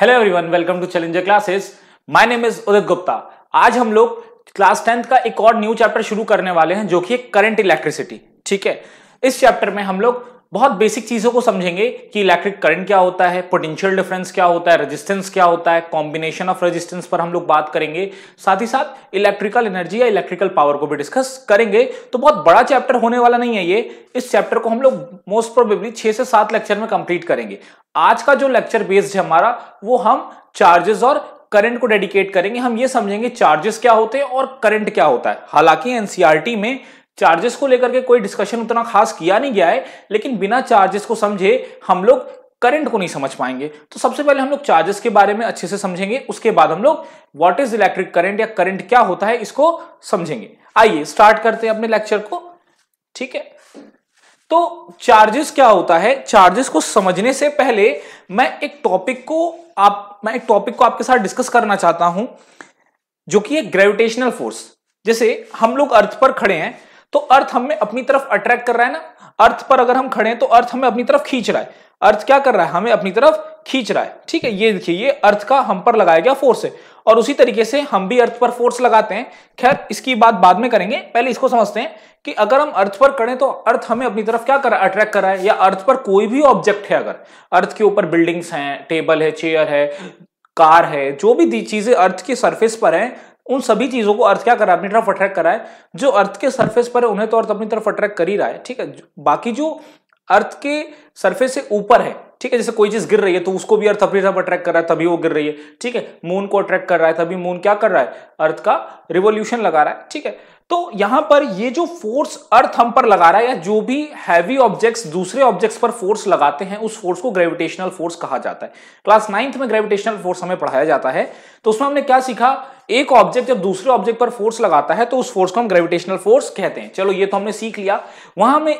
hello everyone welcome to Challenger classes my name is Udit Gupta आज हम लोग क्लास टेंथ का एक और न्यू चैप्टर शुरू करने वाले हैं जो कि करंट इलेक्ट्रिसिटी ठीक है इस चैप्टर में हम लोग बहुत बेसिक चीजों को समझेंगे कि इलेक्ट्रिक करंट क्या होता है पोटेंशियल डिफरेंस क्या होता है रेजिस्टेंस क्या होता है कॉम्बिनेशन ऑफ रेजिस्टेंस पर हम लोग बात करेंगे साथ ही साथ इलेक्ट्रिकल एनर्जी या इलेक्ट्रिकल पावर को भी डिस्कस करेंगे तो बहुत बड़ा चैप्टर होने वाला नहीं है ये इस चैप्टर को हम लोग मोस्ट प्रोबेबली छह से सात लेक्चर में कंप्लीट करेंगे आज का जो लेक्चर बेस्ड है हमारा वो हम चार्जेस और करंट को डेडिकेट करेंगे हम ये समझेंगे चार्जेस क्या होते हैं और करंट क्या होता है हालांकि एनसीआरटी e में चार्जेस को लेकर के कोई डिस्कशन उतना खास किया नहीं गया है लेकिन बिना चार्जेस को समझे हम लोग करंट को नहीं समझ पाएंगे तो सबसे पहले हम लोग चार्जेस के बारे में अच्छे से समझेंगे उसके बाद हम लोग व्हाट इज इलेक्ट्रिक करंट या करंट क्या होता है इसको समझेंगे आइए स्टार्ट करते हैं अपने लेक्चर को ठीक है तो चार्जेस क्या होता है चार्जेस को समझने से पहले मैं एक टॉपिक को आप मैं एक टॉपिक को आपके साथ डिस्कस करना चाहता हूं जो कि एक ग्रेविटेशनल फोर्स जैसे हम लोग अर्थ पर खड़े हैं तो अर्थ हमें अपनी तरफ अट्रैक्ट कर रहा है ना अर्थ पर अगर हम खड़े हैं तो अर्थ हमें अपनी तरफ खींच रहा है अर्थ क्या कर रहा है हमें अपनी तरफ खींच रहा है ठीक है ये देखिए ये अर्थ का हम पर लगाया गया फोर्स है और उसी तरीके से हम भी अर्थ पर फोर्स लगाते हैं खैर इसकी बात बाद में करेंगे पहले इसको समझते हैं कि अगर हम अर्थ पर करें तो अर्थ हमें अपनी तरफ क्या कर रहा है अट्रैक्ट कर रहा है या अर्थ पर कोई भी ऑब्जेक्ट है अगर अर्थ के ऊपर बिल्डिंग्स हैं टेबल है चेयर है कार है जो भी चीजें अर्थ के सरफेस पर हैं उन सभी चीजों को अर्थ क्या करा अपनी तरफ अट्रैक्ट कराए जो अर्थ के सरफेस पर है उन्हें तो अर्थ अपनी तरफ अट्रैक्ट कर ही रहा है ठीक है बाकी जो अर्थ के सरफेस से ऊपर है ठीक है जैसे कोई चीज गिर रही है तो उसको भी अर्थ अपनी तरफ अट्रैक्ट कर रहा है तभी वो गिर रही है ठीक है मून को अट्रैक्ट कर रहा है तभी मून क्या कर रहा है अर्थ का रिवोल्यूशन लगा रहा है ठीक है तो यहां पर ये जो फोर्स अर्थ हम पर लगा रहा है या जो भी हैवी ऑब्जेक्ट्स दूसरे ऑब्जेक्ट्स पर फोर्स लगाते हैं उस फोर्स को ग्रेविटेशनल फोर्स कहा जाता है क्लास नाइन्थ में ग्रेविटेशनल फोर्स हमें पढ़ाया जाता है तो उसमें हमने क्या सीखा एक ऑब्जेक्ट जब दूसरे ऑब्जेक्ट पर फोर्स लगाता है तो उस फोर्स को हम ग्रेविटेशनल फोर्स कहते हैं चलो ये तो हमने सीख लिया वहां में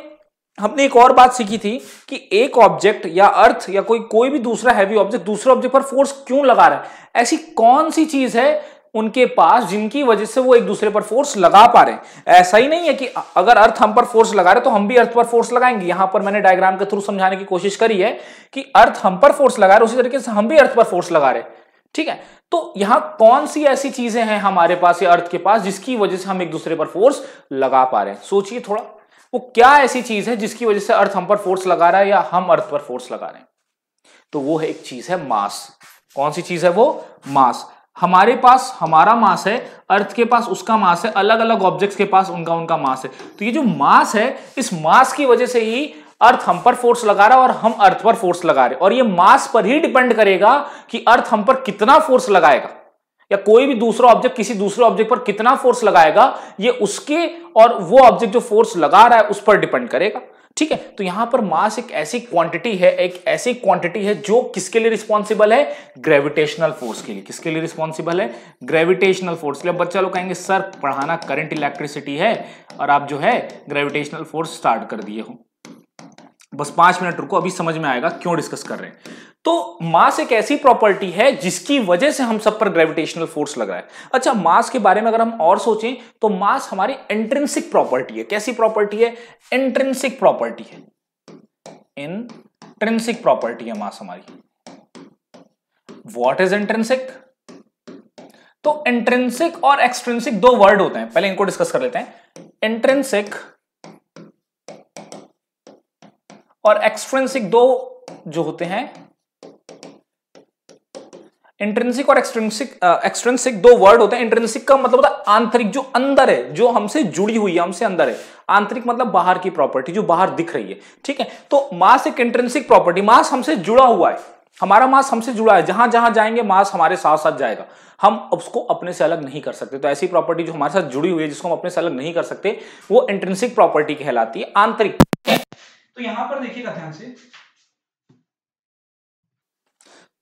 हमने एक और बात सीखी थी कि एक ऑब्जेक्ट या अर्थ या कोई कोई भी दूसरा हैवी ऑब्जेक्ट दूसरे ऑब्जेक्ट पर फोर्स क्यों लगा रहा है ऐसी कौन सी चीज है उनके पास जिनकी वजह से वो एक दूसरे पर फोर्स लगा पा रहे ऐसा ही नहीं है कि अगर अर्थ हम पर फोर्स लगा रहे तो हम भी अर्थ पर फोर्स लगाएंगे यहां पर मैंने डायग्राम के थ्रू समझाने की कोशिश करी है कि अर्थ हम पर फोर्स लगा रहे उसी तरीके से हम भी अर्थ पर फोर्स लगा रहे ठीक है तो यहां कौन सी ऐसी चीजें हैं हमारे पास या अर्थ के पास जिसकी वजह से हम एक दूसरे पर फोर्स लगा पा रहे हैं सोचिए थोड़ा वो क्या ऐसी चीज है जिसकी वजह से अर्थ हम पर फोर्स लगा रहा है या हम अर्थ पर फोर्स लगा रहे हैं तो वो है एक चीज है मास कौन सी चीज है वो मास हमारे पास हमारा मास है अर्थ के पास उसका मास है अलग अलग ऑब्जेक्ट्स के पास उनका उनका मास है तो ये जो मास है इस मास की वजह से ही अर्थ हम पर फोर्स लगा रहा है और हम अर्थ पर फोर्स लगा रहे और ये मास पर ही डिपेंड करेगा कि अर्थ हम पर कितना फोर्स लगाएगा या कोई भी दूसरा ऑब्जेक्ट किसी दूसरे ऑब्जेक्ट पर कितना फोर्स लगाएगा ये उसके और वो ऑब्जेक्ट जो फोर्स लगा रहा है उस पर डिपेंड करेगा ठीक है तो यहां पर मास एक ऐसी क्वांटिटी है एक ऐसी क्वांटिटी है जो किसके लिए रिस्पॉन्सिबल है ग्रेविटेशनल फोर्स के लिए किसके लिए रिस्पॉन्सिबल है ग्रेविटेशनल फोर्स के लिए बच्चा लोग कहेंगे सर पढ़ाना करंट इलेक्ट्रिसिटी है और आप जो है ग्रेविटेशनल फोर्स स्टार्ट कर दिए हो बस पांच मिनट रुको अभी समझ में आएगा क्यों डिस्कस कर रहे हैं तो मास एक ऐसी प्रॉपर्टी है जिसकी वजह से हम सब पर ग्रेविटेशनल फोर्स लग रहा है अच्छा मास के बारे में अगर हम और सोचें तो मास हमारी एंट्रेंसिक प्रॉपर्टी है कैसी प्रॉपर्टी है एंट्रेंसिक प्रॉपर्टी है इंट्रेंसिक प्रॉपर्टी है मास हमारी वॉट इज एंट्रेंसिक तो एंट्रेंसिक और एक्सट्रेंसिक दो वर्ड होते हैं पहले इनको डिस्कस कर लेते हैं एंट्रेंसिक और एक्सट्रेंसिक दो जो होते हैं इंट्रेंसिक और एक्सट्रेंसिक एक्सट्रेंसिक uh, दो वर्ड होते हैं इंट्रेंसिक का मतलब होता है आंतरिक जो अंदर है जो हमसे जुड़ी हुई है हमसे अंदर है आंतरिक मतलब बाहर की प्रॉपर्टी जो बाहर दिख रही है ठीक है तो मास एक इंट्रेंसिक प्रॉपर्टी मास हमसे जुड़ा हुआ है हमारा मास हमसे जुड़ा है जहां जहां जाएंगे मास हमारे साथ साथ जाएगा हम उसको अपने से अलग नहीं कर सकते तो ऐसी प्रॉपर्टी जो हमारे साथ जुड़ी हुई है जिसको हम अपने से अलग नहीं कर सकते वो इंट्रेंसिक प्रॉपर्टी कहलाती है आंतरिक तो यहां पर देखिएगा ध्यान से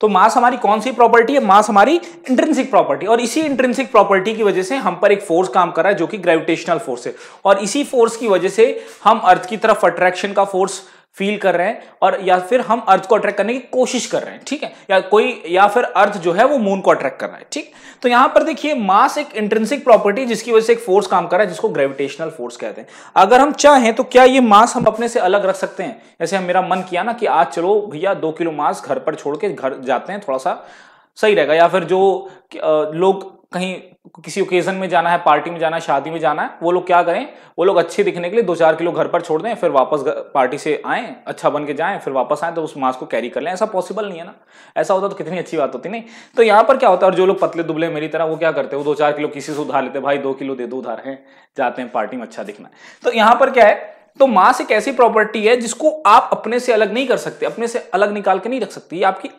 तो मास हमारी कौन सी प्रॉपर्टी है मास हमारी इंट्रेंसिक प्रॉपर्टी और इसी इंट्रेंसिक प्रॉपर्टी की वजह से हम पर एक फोर्स काम कर रहा है जो कि ग्रेविटेशनल फोर्स है और इसी फोर्स की वजह से हम अर्थ की तरफ अट्रैक्शन का फोर्स फील कर रहे हैं और या फिर हम अर्थ को अट्रैक्ट करने की कोशिश कर रहे हैं ठीक है या कोई या फिर अर्थ जो है वो मून को अट्रैक्ट कर रहा है ठीक तो यहां पर देखिए मास एक इंट्रेंसिक प्रॉपर्टी जिसकी वजह से एक फोर्स काम कर रहा है जिसको ग्रेविटेशनल फोर्स कहते हैं अगर हम चाहें तो क्या ये मास हम अपने से अलग रख सकते हैं जैसे हम मेरा मन किया ना कि आज चलो भैया दो किलो मास घर पर छोड़ के घर जाते हैं थोड़ा सा सही रहेगा या फिर जो लोग कहीं किसी ओकेजन में जाना है पार्टी में जाना है शादी में जाना है वो लोग क्या करें वो लोग अच्छे दिखने के लिए दो चार किलो घर पर छोड़ दें फिर वापस पार्टी से आए अच्छा बन के जाएं फिर वापस आए तो उस मास्क को कैरी कर लें ऐसा पॉसिबल नहीं है ना ऐसा होता तो कितनी अच्छी बात होती नहीं तो यहाँ पर क्या होता है और जो लोग पतले दुबले मेरी तरह वो क्या करते हैं वो दो चार किलो किसी से उधार लेते भाई दो किलो दे दो उधार है जाते हैं पार्टी में अच्छा दिखना तो यहाँ पर क्या है तो मास एक ऐसी प्रॉपर्टी है जिसको आप अपने से अलग नहीं कर सकते अपने से अलग निकाल के नहीं रख सकती आपकी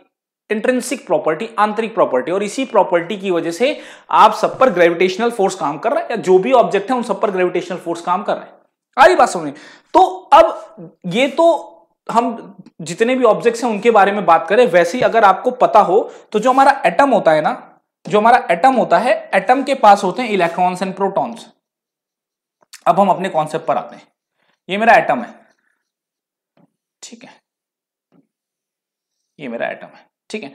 इंट्रेंसिक प्रॉपर्टी आंतरिक प्रॉपर्टी और इसी प्रॉपर्टी की वजह से आप सब पर ग्रेविटेशनल फोर्स काम कर रहा है या जो भी ऑब्जेक्ट है उन सब पर ग्रेविटेशनल फोर्स काम कर रहा है आ रही बात समझ तो अब ये तो हम जितने भी ऑब्जेक्ट्स हैं उनके बारे में बात करें वैसे ही अगर आपको पता हो तो जो हमारा एटम होता है ना जो हमारा एटम होता है एटम के पास होते हैं इलेक्ट्रॉन्स एंड प्रोटॉन्स अब हम अपने कॉन्सेप्ट पर आते हैं ये मेरा एटम है ठीक है ये मेरा एटम है ठीक है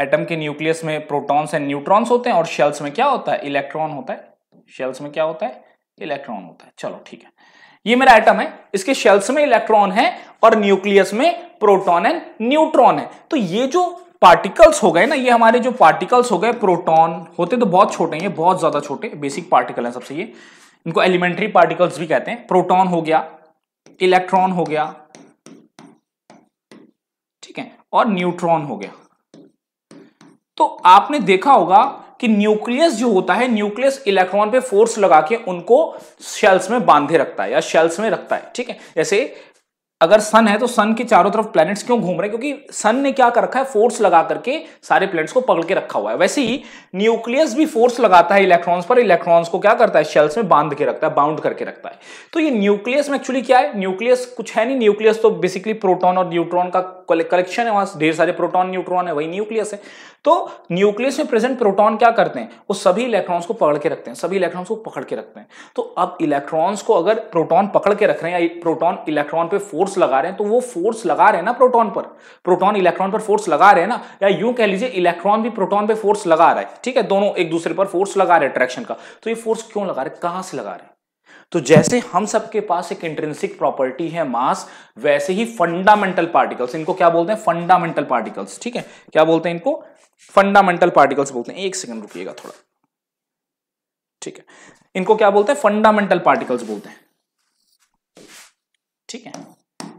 एटम के न्यूक्लियस में प्रोटॉन्स एंड न्यूट्रॉन्स होते हैं और शेल्स में क्या होता है इलेक्ट्रॉन होता है शेल्स में क्या होता है इलेक्ट्रॉन होता है चलो ठीक है ये मेरा एटम है इसके शेल्स में इलेक्ट्रॉन है और न्यूक्लियस में प्रोटॉन एंड न्यूट्रॉन है तो ये जो पार्टिकल्स हो गए ना ये हमारे जो पार्टिकल्स हो गए प्रोटॉन होते तो बहुत छोटे ये बहुत ज्यादा छोटे बेसिक पार्टिकल है सबसे ये इनको एलिमेंट्री पार्टिकल्स भी कहते हैं प्रोटॉन हो गया इलेक्ट्रॉन हो गया और न्यूट्रॉन हो गया तो आपने देखा होगा कि न्यूक्लियस जो होता है न्यूक्लियस इलेक्ट्रॉन पे फोर्स लगा के उनको शेल्स में बांधे रखता है या शेल्स में रखता है ठीक है जैसे अगर सन है तो सन के चारों तरफ प्लैनेट्स क्यों घूम रहे हैं क्योंकि सन ने क्या कर रखा है फोर्स लगा करके सारे प्लैनेट्स को पकड़ के रखा हुआ है वैसे ही न्यूक्लियस भी फोर्स लगाता है इलेक्ट्रॉन्स पर इलेक्ट्रॉन्स को क्या करता है शेल्स में बांध के रखता है बाउंड करके रखता है तो ये न्यूक्लियस में एक्चुअली क्या है न्यूक्लियस कुछ है नहीं न्यूक्लियस तो बेसिकली प्रोटोन और न्यूट्रॉन का कलेक्शन है वहां ढेर सारे प्रोटोन न्यूट्रॉन है वही न्यूक्लियस है तो न्यूक्लियस में प्रेजेंट प्रोटॉन क्या करते हैं वो सभी इलेक्ट्रॉन्स को पकड़ के रखते हैं सभी इलेक्ट्रॉन्स को पकड़ के रखते हैं तो अब इलेक्ट्रॉन्स को अगर प्रोटॉन पकड़ के रख रहे हैं या प्रोटॉन इलेक्ट्रॉन पे फोर्स लगा रहे हैं तो वो फोर्स लगा रहे हैं ना प्रोटॉन पर प्रोटॉन इलेक्ट्रॉन पर फोर्स लगा रहे हैं ना या यूं कह लीजिए इलेक्ट्रॉन भी प्रोटॉन पर फोर्स लगा रहा है ठीक है दोनों एक दूसरे पर फोर्स लगा रहे हैं अट्रैक्शन का तो ये फोर्स क्यों लगा रहे हैं कहां से लगा रहे हैं तो जैसे हम सबके पास एक इंट्रेंसिक प्रॉपर्टी है मास वैसे ही फंडामेंटल पार्टिकल्स इनको क्या बोलते हैं फंडामेंटल पार्टिकल्स ठीक है क्या बोलते हैं इनको फंडामेंटल पार्टिकल्स बोलते हैं एक सेकंड रुकिएगा थोड़ा ठीक है इनको क्या बोलते हैं फंडामेंटल पार्टिकल्स बोलते हैं ठीक है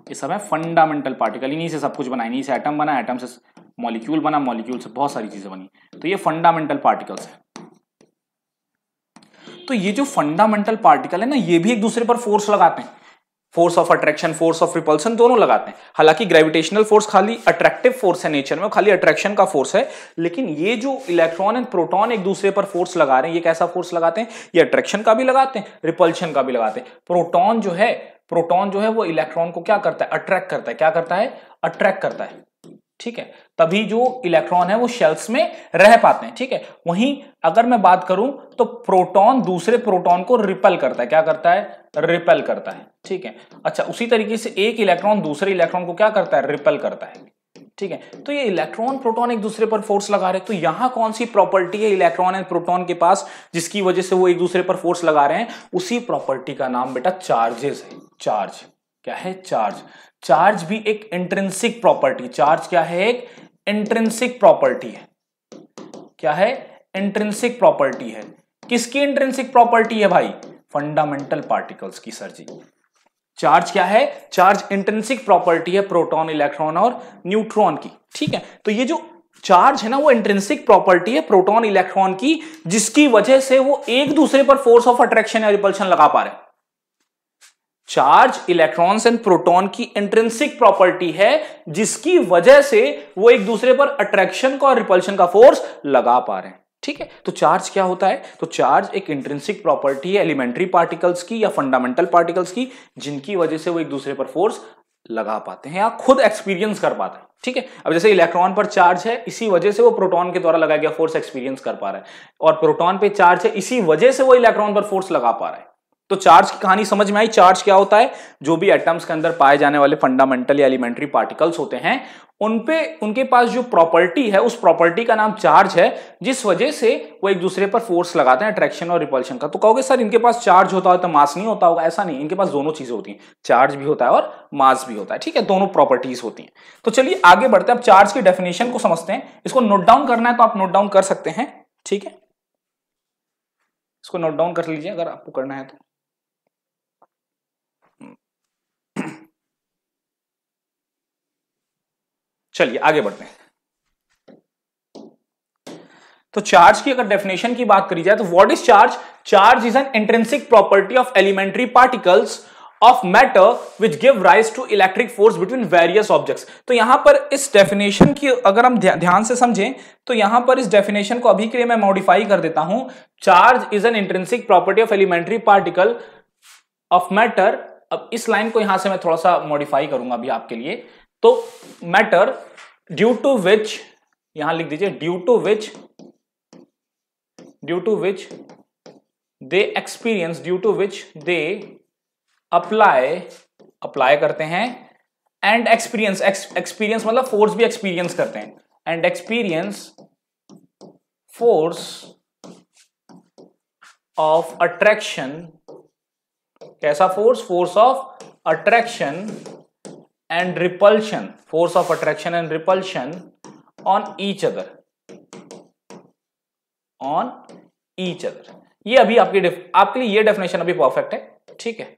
ये सब है फंडामेंटल पार्टिकल इन्हीं से सब कुछ बना इन्हीं से एटम बना एटम से मॉलिक्यूल बना मॉलिक्यूल से बहुत सारी चीजें बनी तो ये फंडामेंटल पार्टिकल्स है तो ये जो फंडामेंटल पार्टिकल है ना ये भी एक दूसरे पर फोर्स लगाते हैं force of attraction force of repulsion दोनों लगाते हैं हालांकि ग्रेविटेशनल फोर्स खाली अट्रैक्टिव फोर्स है नेचर में खाली अट्रैक्शन का फोर्स है लेकिन ये जो इलेक्ट्रॉन एंड प्रोटॉन एक दूसरे पर फोर्स लगा रहे हैं ये कैसा फोर्स लगाते हैं ये अट्रैक्शन का भी लगाते हैं रिपल्शन का भी लगाते हैं प्रोटॉन जो है प्रोटॉन जो है वो इलेक्ट्रॉन को क्या करता है अट्रैक्ट करता है क्या करता है अट्रैक्ट करता है ठीक है तभी जो इलेक्ट्रॉन है वो शेल्स में रह पाते हैं ठीक है वहीं अगर मैं बात करूं तो प्रोटॉन दूसरे प्रोटॉन को रिपल करता है क्या करता है रिपल करता है ठीक है अच्छा उसी तरीके से एक इलेक्ट्रॉन दूसरे इलेक्ट्रॉन को क्या करता है रिपल करता है ठीक है तो ये इलेक्ट्रॉन प्रोटॉन एक दूसरे पर फोर्स लगा रहे हैं तो यहां कौन सी प्रॉपर्टी है इलेक्ट्रॉन एंड प्रोटॉन के पास जिसकी वजह से वो एक दूसरे पर फोर्स लगा रहे हैं उसी प्रॉपर्टी का नाम बेटा चार्जेस है चार्ज क्या है चार्ज चार्ज भी एक इंट्रेंसिक प्रॉपर्टी चार्ज क्या है एक इंट्रेंसिक प्रॉपर्टी है क्या है इंट्रेंसिक प्रॉपर्टी है किसकी इंट्रेंसिक प्रॉपर्टी है भाई फंडामेंटल पार्टिकल्स की सर जी चार्ज क्या है चार्ज इंट्रेंसिक प्रॉपर्टी है प्रोटॉन इलेक्ट्रॉन और न्यूट्रॉन की ठीक है तो ये जो चार्ज है ना वो इंट्रेंसिक प्रॉपर्टी है प्रोटॉन इलेक्ट्रॉन की जिसकी वजह से वो एक दूसरे पर फोर्स ऑफ अट्रैक्शन या रिपल्शन लगा पा रहे हैं चार्ज इलेक्ट्रॉन्स एंड प्रोटॉन की इंट्रेंसिक प्रॉपर्टी है जिसकी वजह से वो एक दूसरे पर अट्रैक्शन का और रिपल्शन का फोर्स लगा पा रहे हैं ठीक है तो चार्ज क्या होता है तो चार्ज एक इंट्रेंसिक प्रॉपर्टी है एलिमेंट्री पार्टिकल्स की या फंडामेंटल पार्टिकल्स की जिनकी वजह से वो एक दूसरे पर फोर्स लगा पाते हैं या खुद एक्सपीरियंस कर पाते हैं ठीक है अब जैसे इलेक्ट्रॉन पर चार्ज है इसी वजह से वो प्रोटॉन के द्वारा लगाया गया फोर्स एक्सपीरियंस कर पा रहा है और प्रोटॉन पे चार्ज है इसी वजह से वो इलेक्ट्रॉन पर फोर्स लगा पा रहा है तो चार्ज की कहानी समझ में आई चार्ज क्या होता है जो भी एटम्स के अंदर पाए जाने वाले फंडामेंटल या एलिमेंट्री पार्टिकल्स होते हैं उनपे उनके पास जो प्रॉपर्टी है उस प्रॉपर्टी का नाम चार्ज है जिस वजह से वो एक दूसरे पर फोर्स लगाते हैं अट्रैक्शन और रिपल्शन का तो कहोगे सर इनके पास चार्ज होता है तो मास नहीं होता होगा ऐसा नहीं इनके पास दोनों चीजें होती हैं चार्ज भी होता है और मास भी होता है ठीक है दोनों प्रॉपर्टीज होती हैं तो चलिए आगे बढ़ते हैं अब चार्ज की डेफिनेशन को समझते हैं इसको नोट डाउन करना है तो आप नोट डाउन कर सकते हैं ठीक है इसको नोट डाउन कर लीजिए अगर आपको करना है तो चलिए आगे बढ़ते हैं तो चार्ज की अगर डेफिनेशन की बात करी जाए तो what is charge charge is an intrinsic property of elementary particles of matter which give rise to electric force between various objects तो यहां पर इस डेफिनेशन की अगर हम ध्यान से समझें तो यहां पर इस डेफिनेशन को अभी के लिए मैं मॉडिफाई कर देता हूं charge is an intrinsic property of elementary particle of matter अब इस लाइन को यहां से मैं थोड़ा सा मॉडिफाई करूंगा अभी आपके लिए तो मैटर ड्यू टू विच यहां लिख दीजिए due to which due to which they experience due to which they apply apply करते हैं एंड एक्सपीरियंस एक्सपीरियंस मतलब फोर्स भी एक्सपीरियंस करते हैं and experience force of attraction कैसा force force of attraction and repulsion force of attraction and repulsion on each other on each other ये अभी आपकी आपके लिए ये डेफिनेशन अभी परफेक्ट है ठीक है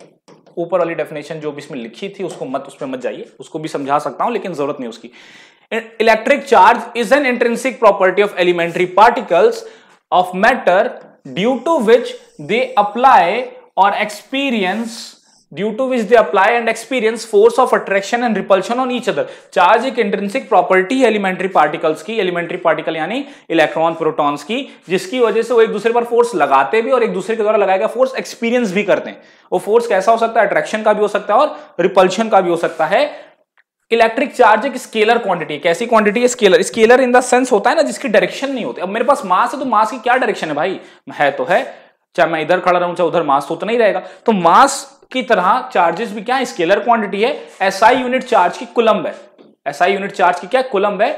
ऊपर वाली डेफिनेशन जो भी इसमें लिखी थी उसको मत उसमें मत जाइए उसको भी समझा सकता हूं लेकिन जरूरत नहीं उसकी electric charge is an intrinsic property of elementary particles of matter due to which they apply और experience due to which they apply and experience force of attraction and repulsion on each other charge एक intrinsic property है elementary particles की elementary particle यानी electron protons की जिसकी वजह से वो एक दूसरे पर फोर्स लगाते भी और एक दूसरे के द्वारा लगाया गया फोर्स एक्सपीरियंस भी करते हैं वो फोर्स कैसा हो सकता है अट्रैक्शन का भी हो सकता है और रिपल्शन का भी हो सकता है इलेक्ट्रिक चार्ज एक स्केलर क्वांटिटी है कैसी क्वांटिटी है scalar scalar in the sense होता है ना जिसकी डायरेक्शन नहीं होती अब मेरे पास मास है तो मास की क्या डायरेक्शन है भाई है तो है चाहे मैं इधर खड़ा रहूं चाहे उधर मास तो, उतना नहीं रहेगा तो मास की तरह चार्जेस भी क्या है स्केलर क्वांटिटी है एसआई यूनिट चार्ज की कुलम्ब है एसआई यूनिट चार्ज की क्या कुलम्ब है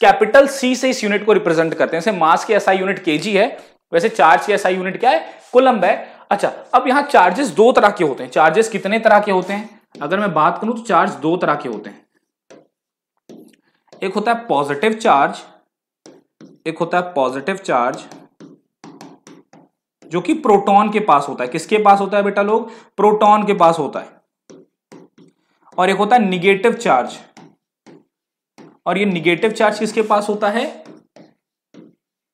कैपिटल सी से इस यूनिट को रिप्रेजेंट करते हैं जैसे मास की एसआई यूनिट केजी है वैसे चार्ज की एसआई यूनिट क्या है कुलम्ब है अच्छा अब यहाँ चार्जेस दो तरह के होते हैं चार्जेस कितने तरह के होते हैं अगर मैं बात करूं तो चार्ज दो तरह के होते हैं एक होता है पॉजिटिव चार्ज एक होता है पॉजिटिव चार्ज जो कि प्रोटॉन के पास होता है किसके पास होता है बेटा लोग प्रोटॉन के पास होता है और एक होता है निगेटिव चार्ज और ये निगेटिव चार्ज किसके पास होता है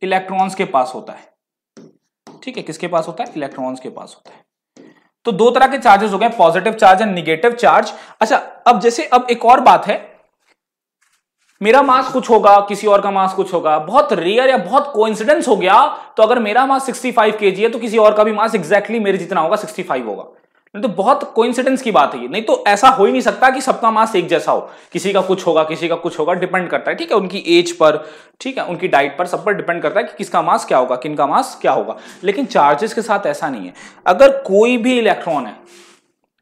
इलेक्ट्रॉन्स के पास होता है ठीक है किसके पास होता है इलेक्ट्रॉन्स के पास होता है तो दो तरह के चार्जेस हो गए positive charge and negative charge अच्छा अब जैसे अब एक और बात है मेरा मास कुछ होगा किसी और का मास कुछ होगा बहुत रेयर या बहुत कोइंसिडेंस हो गया तो अगर मेरा मास 65 केजी है तो किसी और का भी मास एग्जैक्टली exactly मेरे जितना होगा 65 होगा नहीं तो बहुत कोइंसिडेंस की बात है ये नहीं तो ऐसा हो ही नहीं सकता कि सबका मास एक जैसा हो किसी का कुछ होगा किसी का कुछ होगा डिपेंड करता है ठीक है उनकी एज पर ठीक है उनकी डाइट पर सब पर डिपेंड करता है कि किसका मास क्या होगा किन का मास क्या होगा लेकिन चार्जेस के साथ ऐसा नहीं है अगर कोई भी इलेक्ट्रॉन है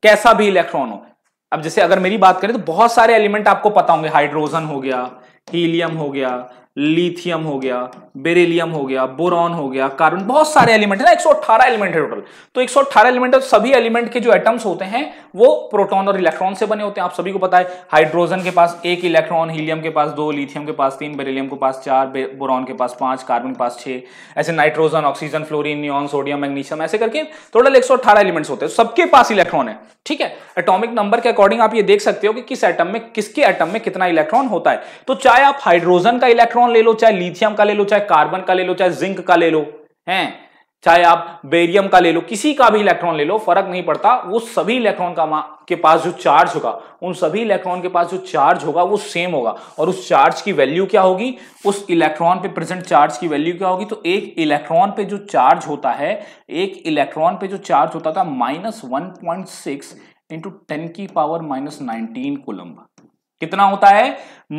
कैसा भी इलेक्ट्रॉन हो अब जैसे अगर मेरी बात करें तो बहुत सारे एलिमेंट आपको पता होंगे हाइड्रोजन हो गया हीलियम हो गया लिथियम हो गया बेरेलियम हो गया बोरॉन हो गया कार्बन बहुत सारे एलिमेंट है ना 118 एलिमेंट है टोटल तो 118 एलिमेंट सभी एलिमेंट के जो एटम्स होते हैं वो प्रोटॉन और इलेक्ट्रॉन से बने होते हैं आप सभी को पता है हाइड्रोजन के पास एक इलेक्ट्रॉन हीलियम के पास दो लिथियम के पास तीन बेरेलियम के पास चार बोरॉन के पास पांच कार्बन के पास छह ऐसे nitrogen oxygen fluorine neon sodium magnesium ऐसे करके टोटल एक एलिमेंट्स होते हैं सबके पास इलेक्ट्रॉन है ठीक है एटॉमिक नंबर के अकॉर्डिंग आप ये देख सकते हो कि किस एटम में किसके एटम में कितना इलेक्ट्रॉन होता है तो चाहे आप हाइड्रोजन का इलेक्ट्रॉन इलेक्ट्रॉन ले लो चाहे लिथियम का ले लो चाहे कार्बन का ले लो चाहे जिंक का ले लो है चाहे आप बेरियम का ले लो किसी का भी इलेक्ट्रॉन ले लो फर्क नहीं पड़ता वो सभी इलेक्ट्रॉन का के पास जो चार्ज होगा उन सभी इलेक्ट्रॉन के पास जो चार्ज होगा वो सेम होगा और उस चार्ज की वैल्यू क्या होगी उस इलेक्ट्रॉन पे प्रेजेंट चार्ज की वैल्यू क्या होगी तो एक इलेक्ट्रॉन पे जो चार्ज होता है एक इलेक्ट्रॉन पे जो चार्ज होता था माइनस वन पॉइंट की पावर माइनस नाइनटीन कोलम्बा कितना होता है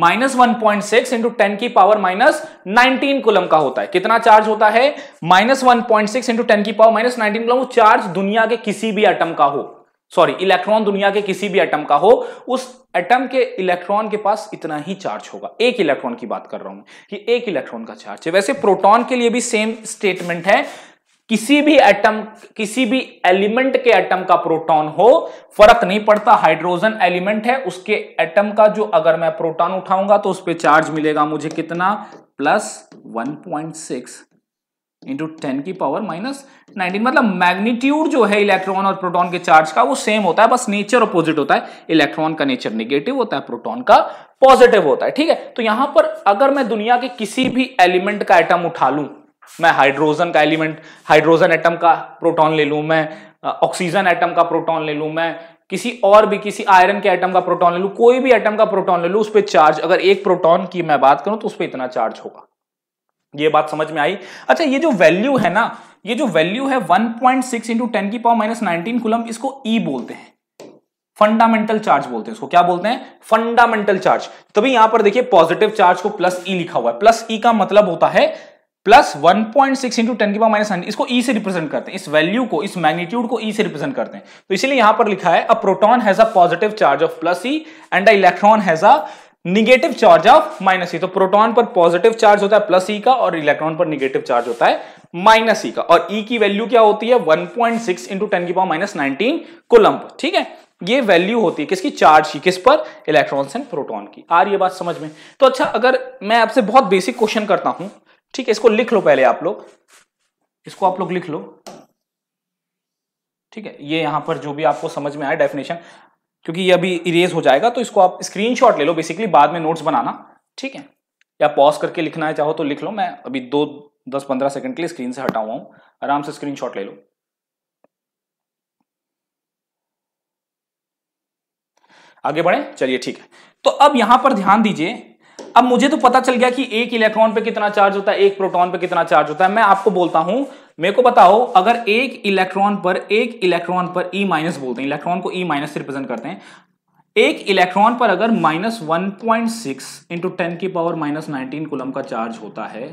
minus one point six into ten की पावर माइनस नाइनटीन कुलम का होता है कितना चार्ज होता है minus one point six into ten की power minus nineteen coulomb charge दुनिया के किसी भी एटम का हो सॉरी इलेक्ट्रॉन दुनिया के किसी भी एटम का हो उस एटम के इलेक्ट्रॉन के पास इतना ही चार्ज होगा एक इलेक्ट्रॉन की बात कर रहा हूं कि एक इलेक्ट्रॉन का चार्ज है वैसे प्रोटॉन के लिए भी सेम स्टेटमेंट है किसी भी एटम किसी भी एलिमेंट के एटम का प्रोटॉन हो फर्क नहीं पड़ता हाइड्रोजन एलिमेंट है उसके एटम का जो अगर मैं प्रोटॉन उठाऊंगा तो उस पर चार्ज मिलेगा मुझे कितना plus 1.6 point six into ten की पावर माइनस नाइनटीन मतलब मैग्नीट्यूड जो है इलेक्ट्रॉन और प्रोटॉन के चार्ज का वो सेम होता है बस नेचर अपोजिट होता है इलेक्ट्रॉन का नेचर निगेटिव होता है प्रोटोन का पॉजिटिव होता है ठीक है तो यहां पर अगर मैं दुनिया के किसी भी एलिमेंट का एटम उठा लूं मैं हाइड्रोजन का एलिमेंट हाइड्रोजन एटम का प्रोटॉन ले लूं मैं ऑक्सीजन एटम का प्रोटॉन ले लूं मैं किसी और भी किसी आयरन के एटम का प्रोटॉन ले लूं कोई भी एटम का प्रोटॉन ले लूं उस पर चार्ज अगर एक प्रोटॉन की मैं बात करूं तो उस पर इतना चार्ज होगा ये बात समझ में आई अच्छा ये जो वैल्यू है ना ये जो वैल्यू है 1.6 पॉइंट सिक्स इंटू टेन की पावर माइनस नाइनटीन कुलम इसको ई e बोलते हैं फंडामेंटल चार्ज बोलते हैं इसको क्या बोलते हैं फंडामेंटल चार्ज तभी यहां पर देखिए पॉजिटिव चार्ज को प्लस ई e लिखा हुआ है प्लस ई e का मतलब होता है plus 1.6 point six into ten की पावर माइनस हंड्रेड इसको ई e से रिप्रेजेंट करते हैं इस वैल्यू को इस मैग्नीट्यूड को ई e से रिप्रेजेंट करते हैं तो इसलिए यहां पर लिखा है a proton has a positive charge of plus e and a electron has a negative charge of minus e तो प्रोटॉन पर पॉजिटिव चार्ज होता है प्लस ई e का और इलेक्ट्रॉन पर निगेटिव चार्ज होता है माइनस ई e का और ई e की वैल्यू क्या होती है one point six into ten की पावर माइनस नाइनटीन कोलम्ब ठीक है ये वैल्यू होती है किसकी चार्ज की किस पर इलेक्ट्रॉन्स एंड प्रोटॉन की आ रही है बात समझ में तो अच्छा अगर मैं आपसे बहुत बेसिक क्वेश्चन करता हूं ठीक है इसको लिख लो पहले आप लोग इसको आप लोग लिख लो ठीक है ये यहां पर जो भी आपको समझ में आए डेफिनेशन क्योंकि ये अभी इरेज हो जाएगा तो इसको आप स्क्रीनशॉट ले लो बेसिकली बाद में नोट्स बनाना ठीक है या पॉज करके लिखना है चाहो तो लिख लो मैं अभी दो दस पंद्रह सेकंड के लिए स्क्रीन से हटा हुआ हूं आराम से स्क्रीन ले लो आगे बढ़े चलिए ठीक है तो अब यहां पर ध्यान दीजिए अब मुझे तो पता चल गया कि एक इलेक्ट्रॉन पे कितना चार्ज होता है एक प्रोटॉन पे कितना चार्ज होता है मैं आपको बोलता हूं मेरे को बताओ अगर एक इलेक्ट्रॉन पर एक इलेक्ट्रॉन पर ई e माइनस बोलते हैं इलेक्ट्रॉन को ई माइनस रिप्रेजेंट करते हैं एक इलेक्ट्रॉन पर अगर minus one point six into ten की पावर माइनस नाइनटीन कुलम का चार्ज होता है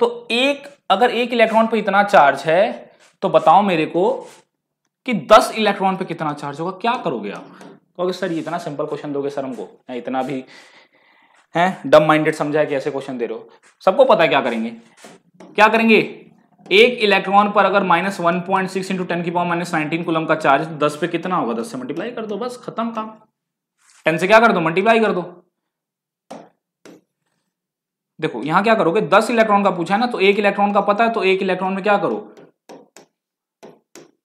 तो एक अगर एक इलेक्ट्रॉन पर इतना चार्ज है तो बताओ मेरे को कि दस इलेक्ट्रॉन पर कितना चार्ज होगा क्या करोगे आप कहोगे सर ये इतना सिंपल क्वेश्चन दोगे सर हमको इतना भी हैं डम माइंडेड समझा कि ऐसे क्वेश्चन दे रहे हो सबको पता है क्या करेंगे क्या करेंगे एक इलेक्ट्रॉन पर अगर minus one point six into ten की पावर माइनस नाइनटीन कुलम का चार्ज दस पे कितना होगा दस से मल्टीप्लाई कर दो बस खत्म काम टेन से क्या कर दो मल्टीप्लाई कर दो देखो यहां क्या करोगे दस इलेक्ट्रॉन का पूछा है ना तो एक इलेक्ट्रॉन का पता है तो एक इलेक्ट्रॉन में क्या करो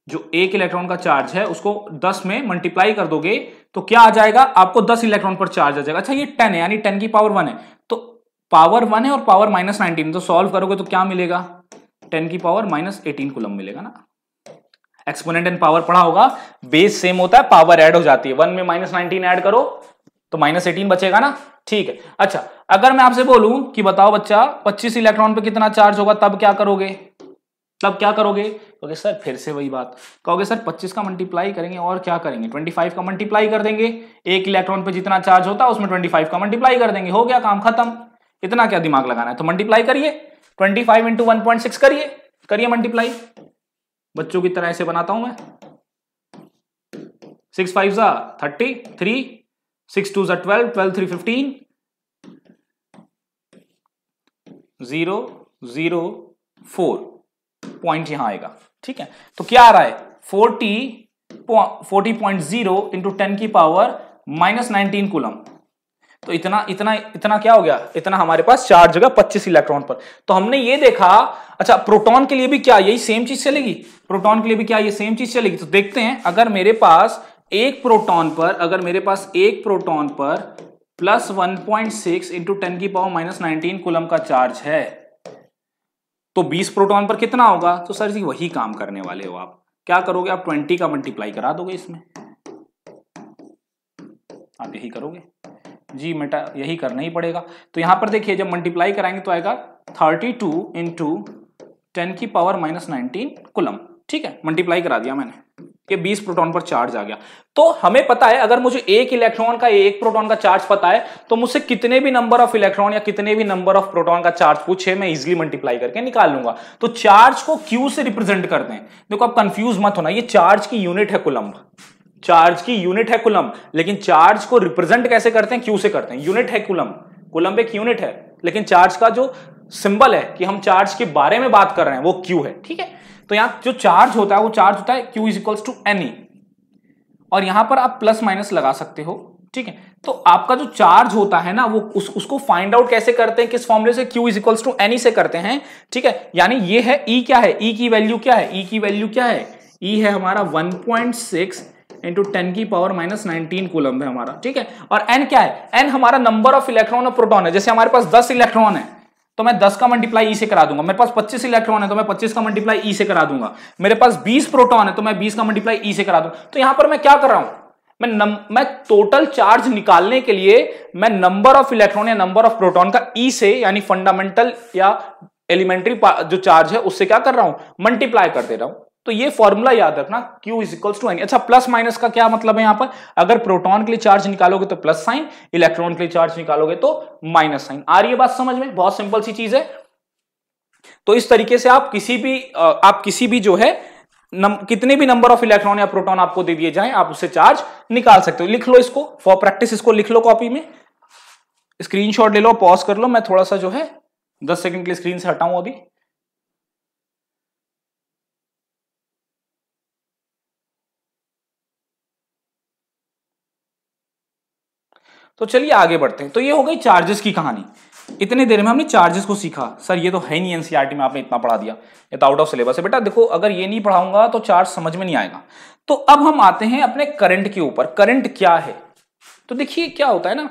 जो एक इलेक्ट्रॉन का चार्ज है उसको दस में मल्टीप्लाई कर दोगे तो क्या आ जाएगा आपको दस इलेक्ट्रॉन पर चार्ज आ जाएगा अच्छा ये टेन है यानी टेन की पावर वन है तो पावर वन है और पावर माइनस नाइनटीन तो सॉल्व करोगे तो क्या मिलेगा टेन की पावर माइनस एटीन कुलम मिलेगा ना एक्सपोनेंट एंड पावर पढ़ा होगा बेस सेम होता है पावर एड हो जाती है वन में माइनस नाइनटीन ऐड करो तो माइनस एटीन बचेगा ना ठीक है अच्छा अगर मैं आपसे बोलू कि बताओ बच्चा पच्चीस इलेक्ट्रॉन पर कितना चार्ज होगा तब क्या करोगे तब क्या करोगे कहोगे सर फिर से वही बात कहोगे सर 25 का मल्टीप्लाई करेंगे और क्या करेंगे 25 का मल्टीप्लाई कर देंगे एक इलेक्ट्रॉन पे जितना चार्ज होता है उसमें 25 का मल्टीप्लाई कर देंगे हो गया काम खत्म इतना क्या दिमाग लगाना है तो मल्टीप्लाई करिए twenty five into one point six करिए करिए मल्टीप्लाई बच्चों की तरह ऐसे बनाता हूं मैं सिक्स फाइव सा थर्टी थ्री सिक्स टू सा twelve twelve three fifteen zero zero four point यहां आएगा ठीक है तो क्या आ रहा है forty forty point zero into ten की पावर माइनस नाइनटीन कुलम तो इतना इतना इतना क्या हो गया इतना हमारे पास चार जगह पच्चीस इलेक्ट्रॉन पर तो हमने ये देखा अच्छा प्रोटॉन के लिए भी क्या यही सेम चीज चलेगी प्रोटॉन के लिए भी क्या ये सेम चीज चलेगी तो देखते हैं अगर मेरे पास एक प्रोटॉन पर अगर मेरे पास एक प्रोटॉन पर plus one point six into ten की पावर माइनस नाइनटीन कुलम का चार्ज है तो 20 प्रोटॉन पर कितना होगा तो सर जी वही काम करने वाले हो आप क्या करोगे आप 20 का मल्टीप्लाई करा दोगे इसमें आप यही करोगे जी मेटा यही करना ही पड़ेगा तो यहां पर देखिए जब मल्टीप्लाई कराएंगे तो आएगा 32 टू इंटू टेन की पावर माइनस नाइनटीन कुलम ठीक है मल्टीप्लाई करा दिया मैंने कि 20 प्रोटॉन पर चार्ज आ गया तो हमें पता है अगर मुझे एक इलेक्ट्रॉन का एक प्रोटॉन का चार्ज पता है तो मुझसे कितने भी नंबर ऑफ इलेक्ट्रॉन या कितने भी नंबर ऑफ प्रोटॉन का चार्ज पूछे मैं इजिली मल्टीप्लाई करके निकाल लूंगा तो चार्ज को क्यू से रिप्रेजेंट करते हैं देखो आप कंफ्यूज मत होना ये चार्ज की यूनिट है कुलम्ब चार्ज की यूनिट है कुलम लेकिन चार्ज को रिप्रेजेंट कैसे करते हैं क्यू से करते हैं यूनिट है कुलम कुलम एक यूनिट है लेकिन चार्ज का जो सिंबल है कि हम चार्ज के बारे में बात कर रहे हैं वो क्यू है ठीक है तो यहां जो चार्ज होता है वो चार्ज होता है Q is equals to N E और यहां पर आप प्लस माइनस लगा सकते हो ठीक है तो आपका जो चार्ज होता है ना वो उस, उसको फाइंड आउट कैसे करते हैं किस फॉर्मुले से Q is equals to N से करते हैं ठीक है यानी ये है ई e क्या है ई e की वैल्यू क्या है ई e की वैल्यू क्या है ई e है हमारा 1.6 पॉइंट इंटू टेन की पावर माइनस नाइनटीन कूलम है हमारा ठीक है और एन क्या है एन हमारा नंबर ऑफ इलेक्ट्रॉन और प्रोटोन है जैसे हमारे पास दस इलेक्ट्रॉन है तो मैं 10 का मल्टीप्लाई ई e से करा दूंगा मेरे पास 25 इलेक्ट्रॉन है तो मैं 25 का मल्टीप्लाई ई e से करा दूंगा मेरे पास 20 प्रोटॉन है तो मैं 20 का मल्टीप्लाई ई e से करा दूंगा तो यहां पर मैं क्या कर रहा हूं मैं नम, मैं टोटल चार्ज निकालने के लिए मैं नंबर ऑफ इलेक्ट्रॉन या नंबर ऑफ प्रोटोन का ई से यानी फंडामेंटल या एलिमेंट्री जो चार्ज है उससे क्या कर रहा हूं मल्टीप्लाई कर दे रहा हूं तो ये फॉर्मूला याद रखना Q is equals to N अच्छा प्लस माइनस का क्या मतलब है यहां पर अगर प्रोटॉन के लिए चार्ज निकालोगे तो प्लस साइन इलेक्ट्रॉन के लिए चार्ज निकालोगे तो माइनस साइन आ रही है बात समझ में बहुत सिंपल सी चीज है तो इस तरीके से आप किसी भी आप किसी भी जो है नम, कितने भी नंबर ऑफ इलेक्ट्रॉन या प्रोटॉन आपको दे दिए जाए आप उससे चार्ज निकाल सकते हो लिख लो इसको फॉर प्रैक्टिस इसको लिख लो कॉपी में स्क्रीनशॉट ले लो पॉज कर लो मैं थोड़ा सा जो है दस सेकंड के लिए स्क्रीन से हटाऊं अभी तो चलिए आगे बढ़ते हैं तो ये हो गई चार्जेस की कहानी इतने देर में हमने चार्जेस को सीखा सर ये तो है नहीं एनसीईआरटी e में आपने इतना पढ़ा दिया ये तो आउट ऑफ सिलेबस है बेटा देखो अगर ये नहीं पढ़ाऊंगा तो चार्ज समझ में नहीं आएगा तो अब हम आते हैं अपने करंट के ऊपर करंट क्या है तो देखिए क्या होता है ना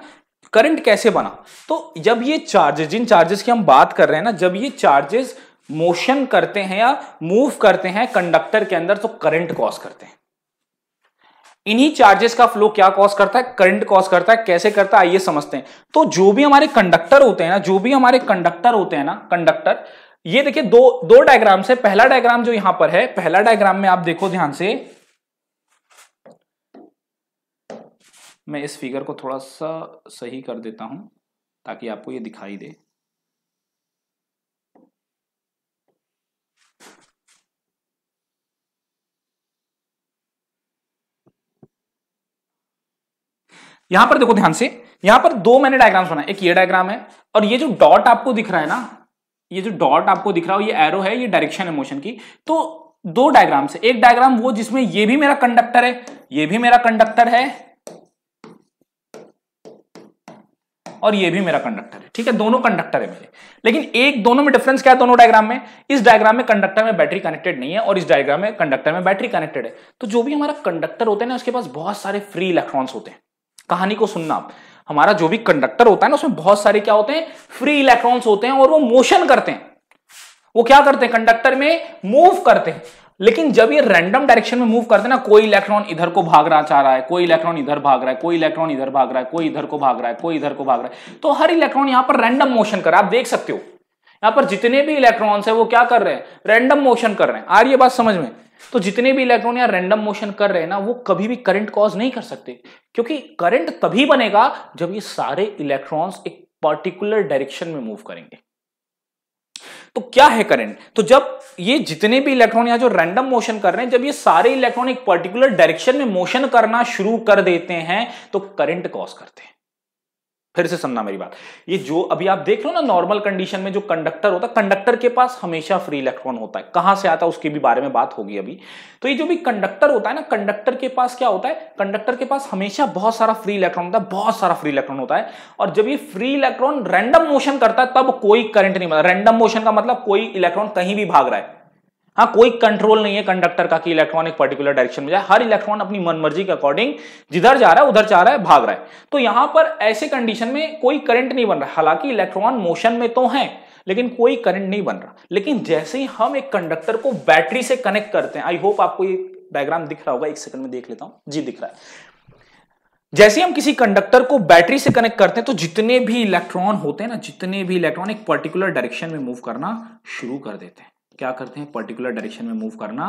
करंट कैसे बना तो जब ये चार्जेस जिन चार्जेस की हम बात कर रहे हैं ना जब ये चार्जेस मोशन करते हैं या मूव करते हैं कंडक्टर के अंदर तो करंट कॉज करते हैं इन्हीं चार्जेस का फ्लो क्या कॉज करता है करंट कॉज करता है कैसे करता है आइए समझते हैं तो जो भी हमारे कंडक्टर होते हैं ना जो भी हमारे कंडक्टर होते हैं ना कंडक्टर ये देखिए दो दो डायग्राम से पहला डायग्राम जो यहां पर है पहला डायग्राम में आप देखो ध्यान से मैं इस फिगर को थोड़ा सा सही कर देता हूं ताकि आपको ये दिखाई दे यहां पर देखो ध्यान से यहां पर दो मैंने डायग्राम बनाए एक ये डायग्राम है और ये जो डॉट आपको दिख रहा है ना ये जो डॉट आपको दिख रहा है ये एरो है ये डायरेक्शन है मोशन की तो दो डायग्राम से एक डायग्राम वो जिसमें ये भी मेरा कंडक्टर है ये भी मेरा कंडक्टर है और ये भी मेरा कंडक्टर है ठीक है दोनों कंडक्टर है मेरे लेकिन एक दोनों में डिफरेंस क्या है दोनों डायग्राम में इस डायग्राम में कंडक्टर में बैटरी कनेक्टेड नहीं है और इस डायग्राम में कंडक्टर में बैटरी कनेक्टेड है तो जो भी हमारा कंडक्टर होता है ना उसके पास बहुत सारे फ्री इलेक्ट्रॉन होते हैं कहानी को सुनना हमारा जो भी कंडक्टर होता है ना उसमें बहुत सारे क्या होते हैं फ्री इलेक्ट्रॉन्स होते हैं और वो मोशन करते हैं वो क्या करते हैं कंडक्टर में मूव करते हैं लेकिन जब ये रैंडम डायरेक्शन में मूव करते हैं ना कोई इलेक्ट्रॉन इधर को भागना चाह रहा है कोई इलेक्ट्रॉन इधर भाग रहा है कोई इलेक्ट्रॉन इधर भाग रहा है कोई इधर को भाग रहा है कोई इधर को भाग रहा है तो हर इलेक्ट्रॉन यहां पर रैंडम मोशन कर आप देख सकते हो यहां पर जितने भी इलेक्ट्रॉन्स है वो क्या कर रहे हैं रैंडम मोशन कर रहे हैं आ रही है बात समझ में तो जितने भी इलेक्ट्रॉन या रैंडम मोशन कर रहे हैं ना वो कभी भी करंट कॉज नहीं कर सकते क्योंकि करंट तभी बनेगा जब ये सारे इलेक्ट्रॉन्स एक पर्टिकुलर डायरेक्शन में मूव करेंगे तो क्या है करंट तो जब ये जितने भी इलेक्ट्रॉन या जो रैंडम मोशन कर रहे हैं जब ये सारे इलेक्ट्रॉन एक पर्टिकुलर डायरेक्शन में मोशन करना शुरू कर देते हैं तो करंट कॉज करते हैं फिर से समझना मेरी बात ये जो अभी आप देख लो ना नॉर्मल कंडीशन में जो कंडक्टर होता है कंडक्टर के पास हमेशा फ्री इलेक्ट्रॉन होता है कहां से आता है उसके भी बारे में बात होगी अभी तो ये जो भी कंडक्टर होता है ना कंडक्टर के पास क्या होता है कंडक्टर के पास हमेशा बहुत सारा फ्री इलेक्ट्रॉन होता है बहुत सारा फ्री इलेक्ट्रॉन होता है और जब ये फ्री इलेक्ट्रॉन रैंडम मोशन करता है तब कोई करंट नहीं मिलता रैंडम मोशन का मतलब कोई इलेक्ट्रॉन कहीं भी भाग रहा है हाँ कोई कंट्रोल नहीं है कंडक्टर का कि इलेक्ट्रॉन एक पर्टिकुलर डायरेक्शन में जाए हर इलेक्ट्रॉन अपनी मनमर्जी के अकॉर्डिंग जिधर जा रहा है उधर जा रहा है भाग रहा है तो यहां पर ऐसे कंडीशन में कोई करंट नहीं बन रहा हालांकि इलेक्ट्रॉन मोशन में तो है लेकिन कोई करंट नहीं बन रहा लेकिन जैसे ही हम एक कंडक्टर को बैटरी से कनेक्ट करते हैं आई होप आपको ये डायग्राम दिख रहा होगा एक सेकंड में देख लेता हूं जी दिख रहा है जैसे हम किसी कंडक्टर को बैटरी से कनेक्ट करते हैं तो जितने भी इलेक्ट्रॉन होते हैं ना जितने भी इलेक्ट्रॉन एक पर्टिकुलर डायरेक्शन में मूव करना शुरू कर देते हैं क्या करते हैं पर्टिकुलर डायरेक्शन में मूव करना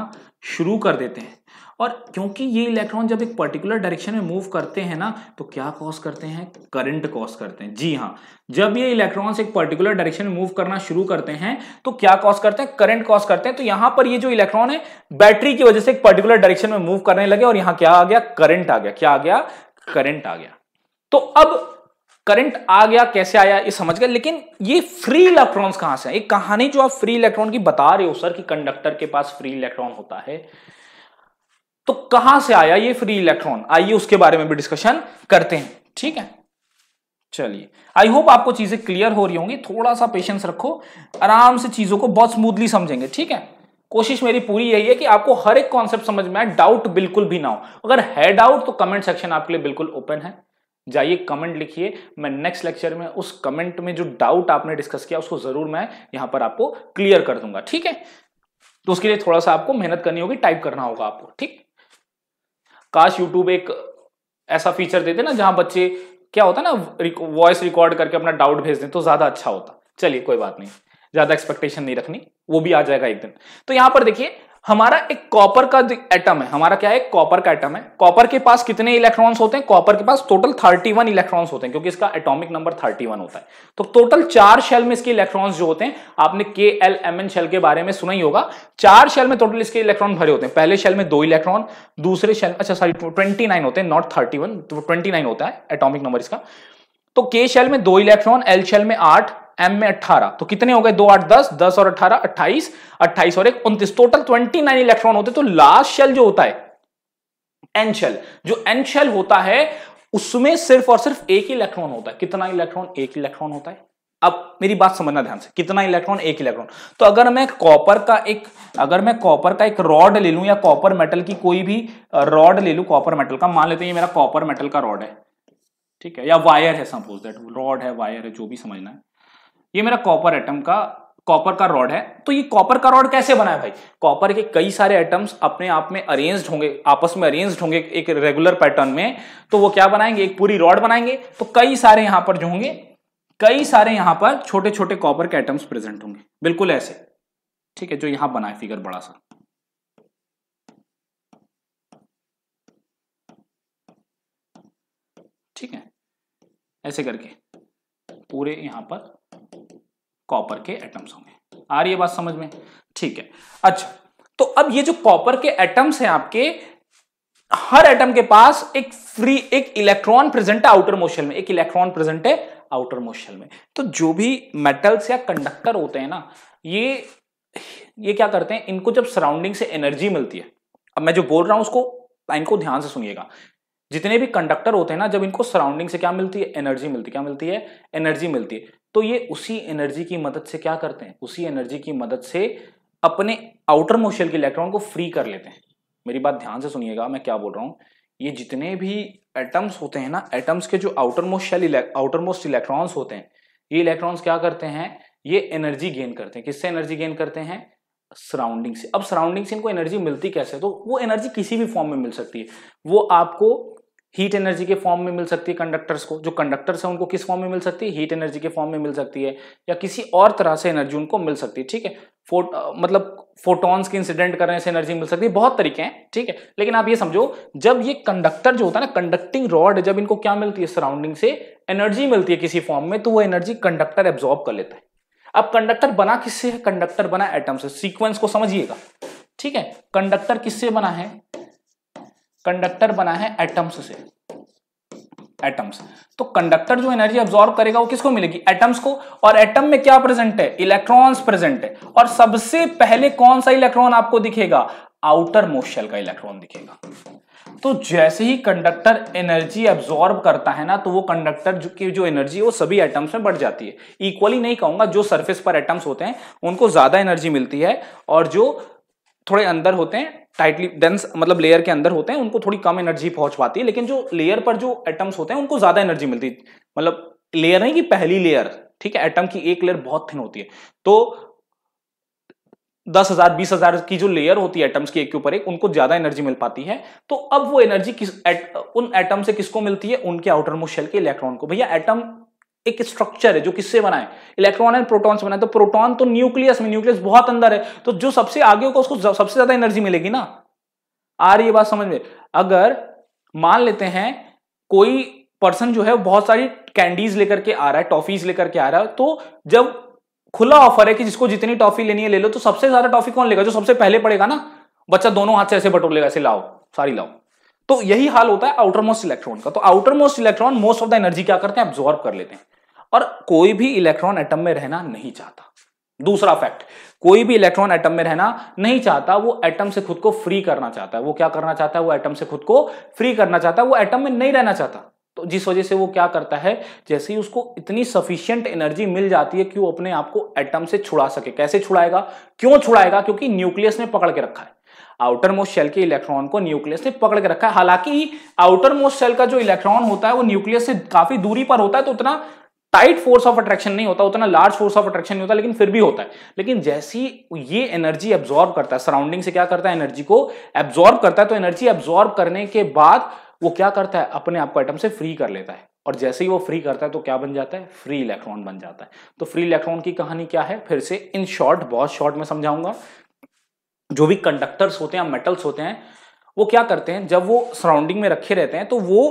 शुरू कर देते हैं और क्योंकि ये इलेक्ट्रॉन जब एक पर्टिकुलर डायरेक्शन में मूव करते हैं ना तो क्या कॉज करते हैं करंट कॉज करते हैं जी हाँ जब ये इलेक्ट्रॉन्स एक पर्टिकुलर डायरेक्शन में मूव करना शुरू करते हैं तो क्या कॉज करते हैं करंट कॉज करते हैं तो यहां पर ये जो इलेक्ट्रॉन है बैटरी की वजह से एक पर्टिकुलर डायरेक्शन में मूव करने लगे और यहां क्या आ गया करंट आ गया क्या आ गया करंट आ गया तो अब करंट आ गया कैसे आया ये समझ गए लेकिन ये फ्री इलेक्ट्रॉन्स कहां से एक कहानी जो आप फ्री इलेक्ट्रॉन की बता रहे हो सर कि कंडक्टर के पास फ्री इलेक्ट्रॉन होता है तो कहां से आया ये फ्री इलेक्ट्रॉन आइए उसके बारे में भी डिस्कशन करते हैं ठीक है चलिए आई होप आपको चीजें क्लियर हो रही होंगी थोड़ा सा पेशेंस रखो आराम से चीजों को बहुत स्मूथली समझेंगे ठीक है कोशिश मेरी पूरी यही है कि आपको हर एक कॉन्सेप्ट समझ में आए डाउट बिल्कुल भी ना हो अगर है डाउट तो कमेंट सेक्शन आपके लिए बिल्कुल ओपन है जाइए कमेंट लिखिए मैं नेक्स्ट लेक्चर में उस कमेंट में जो डाउट आपने डिस्कस किया उसको ज़रूर मैं यहां पर आपको क्लियर कर दूंगा ठीक है तो उसके लिए थोड़ा सा आपको मेहनत करनी होगी टाइप करना होगा आपको ठीक काश यूट्यूब एक ऐसा फीचर देते ना जहां बच्चे क्या होता ना वॉइस रिकॉर्ड करके अपना डाउट भेज दें तो ज़्यादा अच्छा होता चलिए कोई बात नहीं ज़्यादा एक्सपेक्टेशन नहीं रखनी वो भी आ जाएगा एक दिन तो यहां पर देखिए हमारा एक कॉपर का एटम है हमारा क्या है कॉपर का एटम है कॉपर के पास कितने इलेक्ट्रॉन्स होते हैं कॉपर के पास टोटल 31 इलेक्ट्रॉन्स होते हैं क्योंकि इसका एटॉमिक नंबर 31 होता है तो टोटल चार शेल में इसके इलेक्ट्रॉन्स जो होते हैं आपने के एल एम एन शेल के बारे में सुना ही होगा चार शेल में टोटल इसके इलेक्ट्रॉन भरे होते हैं पहले शेल में दो इलेक्ट्रॉन दूसरे शेल अच्छा सॉरी ट्वेंटी होते हैं नॉट थर्टी वन होता है एटॉमिक नंबर इसका तो के शेल में दो इलेक्ट्रॉन एल शेल में आठ एम में अठारह तो कितने हो गए दो आठ दस दस और अठारह अट्ठाईस अट्ठाईस और एक उन्तीस टोटल ट्वेंटी नाइन इलेक्ट्रॉन होते तो लास्ट शेल जो होता है एन शेल जो एन शेल होता है उसमें सिर्फ और सिर्फ एक इलेक्ट्रॉन होता है कितना इलेक्ट्रॉन एक इलेक्ट्रॉन होता है अब मेरी बात समझना ध्यान से कितना इलेक्ट्रॉन एक इलेक्ट्रॉन तो अगर मैं कॉपर का एक अगर मैं कॉपर का एक रॉड ले लूं या कॉपर मेटल की कोई भी रॉड ले लूं कॉपर मेटल का मान लेते हैं ये मेरा कॉपर मेटल का रॉड है ठीक है या वायर है सपोज दैट रॉड है वायर है जो भी समझना है ये मेरा कॉपर एटम का कॉपर का रॉड है तो ये कॉपर का रॉड कैसे बना है भाई कॉपर के कई सारे एटम्स अपने आप में अरेंज्ड होंगे आपस में अरेंज्ड होंगे एक रेगुलर पैटर्न में तो वो क्या बनाएंगे एक पूरी रॉड बनाएंगे तो कई सारे यहां पर जो होंगे कई सारे यहां पर छोटे छोटे कॉपर के एटम्स प्रेजेंट होंगे बिल्कुल ऐसे ठीक है जो यहां बनाए फिगर बड़ा सा ठीक है ऐसे करके पूरे यहां पर कॉपर के एटम्स होंगे आ रही है बात समझ में ठीक है अच्छा तो अब ये जो कॉपर के एटम्स हैं आपके हर एटम के पास एक फ्री एक इलेक्ट्रॉन प्रेजेंट है आउटर मोशन में एक इलेक्ट्रॉन प्रेजेंट है आउटर मोशन में तो जो भी मेटल्स या कंडक्टर होते हैं ना ये ये क्या करते हैं इनको जब सराउंडिंग से एनर्जी मिलती है अब मैं जो बोल रहा हूं उसको इनको ध्यान से सुनिएगा जितने भी कंडक्टर होते हैं ना जब इनको सराउंडिंग से क्या मिलती है एनर्जी मिलती है क्या मिलती है एनर्जी मिलती है तो ये उसी एनर्जी की मदद से क्या करते हैं उसी एनर्जी की मदद से अपने आउटर मोशन के इलेक्ट्रॉन को फ्री कर लेते हैं मेरी बात ध्यान से सुनिएगा मैं क्या बोल रहा हूँ ये जितने भी एटम्स होते हैं ना एटम्स के जो outermost shell outermost electrons होते हैं ये इलेक्ट्रॉन्स क्या करते हैं ये एनर्जी गेन करते हैं किससे एनर्जी गेन करते हैं सराउंडिंग से अब सराउंडिंग से इनको एनर्जी मिलती कैसे तो वो एनर्जी किसी भी फॉर्म में मिल सकती है वो आपको हीट एनर्जी के फॉर्म में मिल सकती है कंडक्टर्स को जो कंडक्टर्स है उनको किस फॉर्म में मिल सकती है हीट एनर्जी के फॉर्म में मिल सकती है या किसी और तरह से एनर्जी उनको मिल सकती है ठीक है फोट मतलब फोटॉन्स के इंसिडेंट करने से एनर्जी मिल सकती है बहुत तरीके हैं ठीक है लेकिन आप ये समझो जब ये कंडक्टर जो होता है ना कंडक्टिंग रॉड जब इनको क्या मिलती है सराउंडिंग से एनर्जी मिलती है किसी फॉर्म में तो वो एनर्जी कंडक्टर एब्जॉर्ब कर लेता है अब कंडक्टर बना किससे है कंडक्टर बना एटम से सीक्वेंस को समझिएगा ठीक है कंडक्टर किससे बना है कंडक्टर बना है एटम्स से एटम्स तो कंडक्टर जो एनर्जी ऑब्जॉर्व करेगा वो किसको मिलेगी एटम्स को और एटम में क्या प्रेजेंट है इलेक्ट्रॉन्स प्रेजेंट है और सबसे पहले कौन सा इलेक्ट्रॉन आपको दिखेगा आउटर मोशल का इलेक्ट्रॉन दिखेगा तो जैसे ही कंडक्टर एनर्जी एब्जॉर्ब करता है ना तो वो कंडक्टर की जो एनर्जी वो सभी एटम्स में बढ़ जाती है इक्वली नहीं कहूंगा जो सरफेस पर एटम्स होते हैं उनको ज्यादा एनर्जी मिलती है और जो थोड़े अंदर होते हैं टाइटली डेंस मतलब लेयर के अंदर होते हैं उनको थोड़ी कम एनर्जी पहुंच पाती है लेकिन जो लेयर पर जो एटम्स होते हैं उनको ज्यादा एनर्जी मिलती है मतलब लेयर नहीं कि पहली लेयर ठीक है एटम की एक लेयर बहुत थिन होती है तो दस हजार बीस हजार की जो लेयर होती है एटम्स की एक के ऊपर एक उनको ज्यादा एनर्जी मिल पाती है तो अब वो एनर्जी किस एट, उन एटम से किसको मिलती है उनके आउटर मोस्ट शेल के इलेक्ट्रॉन को भैया एटम एक स्ट्रक्चर है जो किससे बना है इलेक्ट्रॉन एंड प्रोटॉन से बना है तो प्रोटॉन तो न्यूक्लियस में न्यूक्लियस बहुत अंदर है तो जो सबसे आगे होगा उसको सबसे ज्यादा एनर्जी मिलेगी ना आ रही बात समझ में अगर मान लेते हैं कोई पर्सन जो है बहुत सारी कैंडीज लेकर के आ रहा है टॉफीज लेकर के आ रहा है तो जब खुला ऑफर है कि जिसको जितनी टॉफी लेनी है ले लो तो सबसे ज्यादा टॉफी कौन लेगा जो सबसे पहले पड़ेगा ना बच्चा दोनों हाथ से ऐसे बटोर लेगा ऐसे लाओ सारी लाओ तो यही हाल होता है आउटर मोस्ट इलेक्ट्रॉन का तो outermost electron most of the energy क्या करते हैं एब्जॉर्ब कर लेते हैं और कोई भी इलेक्ट्रॉन एटम में रहना नहीं चाहता दूसरा फैक्ट कोई भी इलेक्ट्रॉन एटम में रहना नहीं चाहता वो एटम से खुद को फ्री करना चाहता है वो क्या करना चाहता है वो एटम से खुद को फ्री करना चाहता है वो एटम में नहीं रहना चाहता तो जिस वजह से वो क्या करता है जैसे ही उसको इतनी सफिशियंट एनर्जी मिल जाती है कि वो अपने आप को एटम से छुड़ा सके कैसे छुड़ाएगा क्यों छुड़ाएगा क्योंकि न्यूक्लियस ने पकड़ के रखा है आउटर मोस्ट सेल के इलेक्ट्रॉन को न्यूक्लियस ने पकड़ के रखा है हालांकि आउटर मोस्ट सेल का जो इलेक्ट्रॉन होता है वो न्यूक्लियस से काफी दूरी पर होता है तो उतना टाइट फोर्स ऑफ अट्रैक्शन नहीं होता उतना लार्ज फोर्स ऑफ अट्रैक्शन नहीं होता लेकिन फिर भी होता है लेकिन जैसी ये एनर्जी एब्जॉर्ब करता है सराउंडिंग से क्या करता है एनर्जी को एब्जॉर्ब करता है तो एनर्जी एब्जॉर्ब करने के बाद वो क्या करता है अपने आप को एटम से फ्री कर लेता है और जैसे ही वो फ्री करता है तो क्या बन जाता है फ्री इलेक्ट्रॉन बन जाता है तो फ्री इलेक्ट्रॉन की कहानी क्या है फिर से इन शॉर्ट बहुत शॉर्ट में समझाऊंगा जो भी कंडक्टर्स होते हैं मेटल्स होते हैं वो क्या करते हैं जब वो सराउंडिंग में रखे रहते हैं तो वो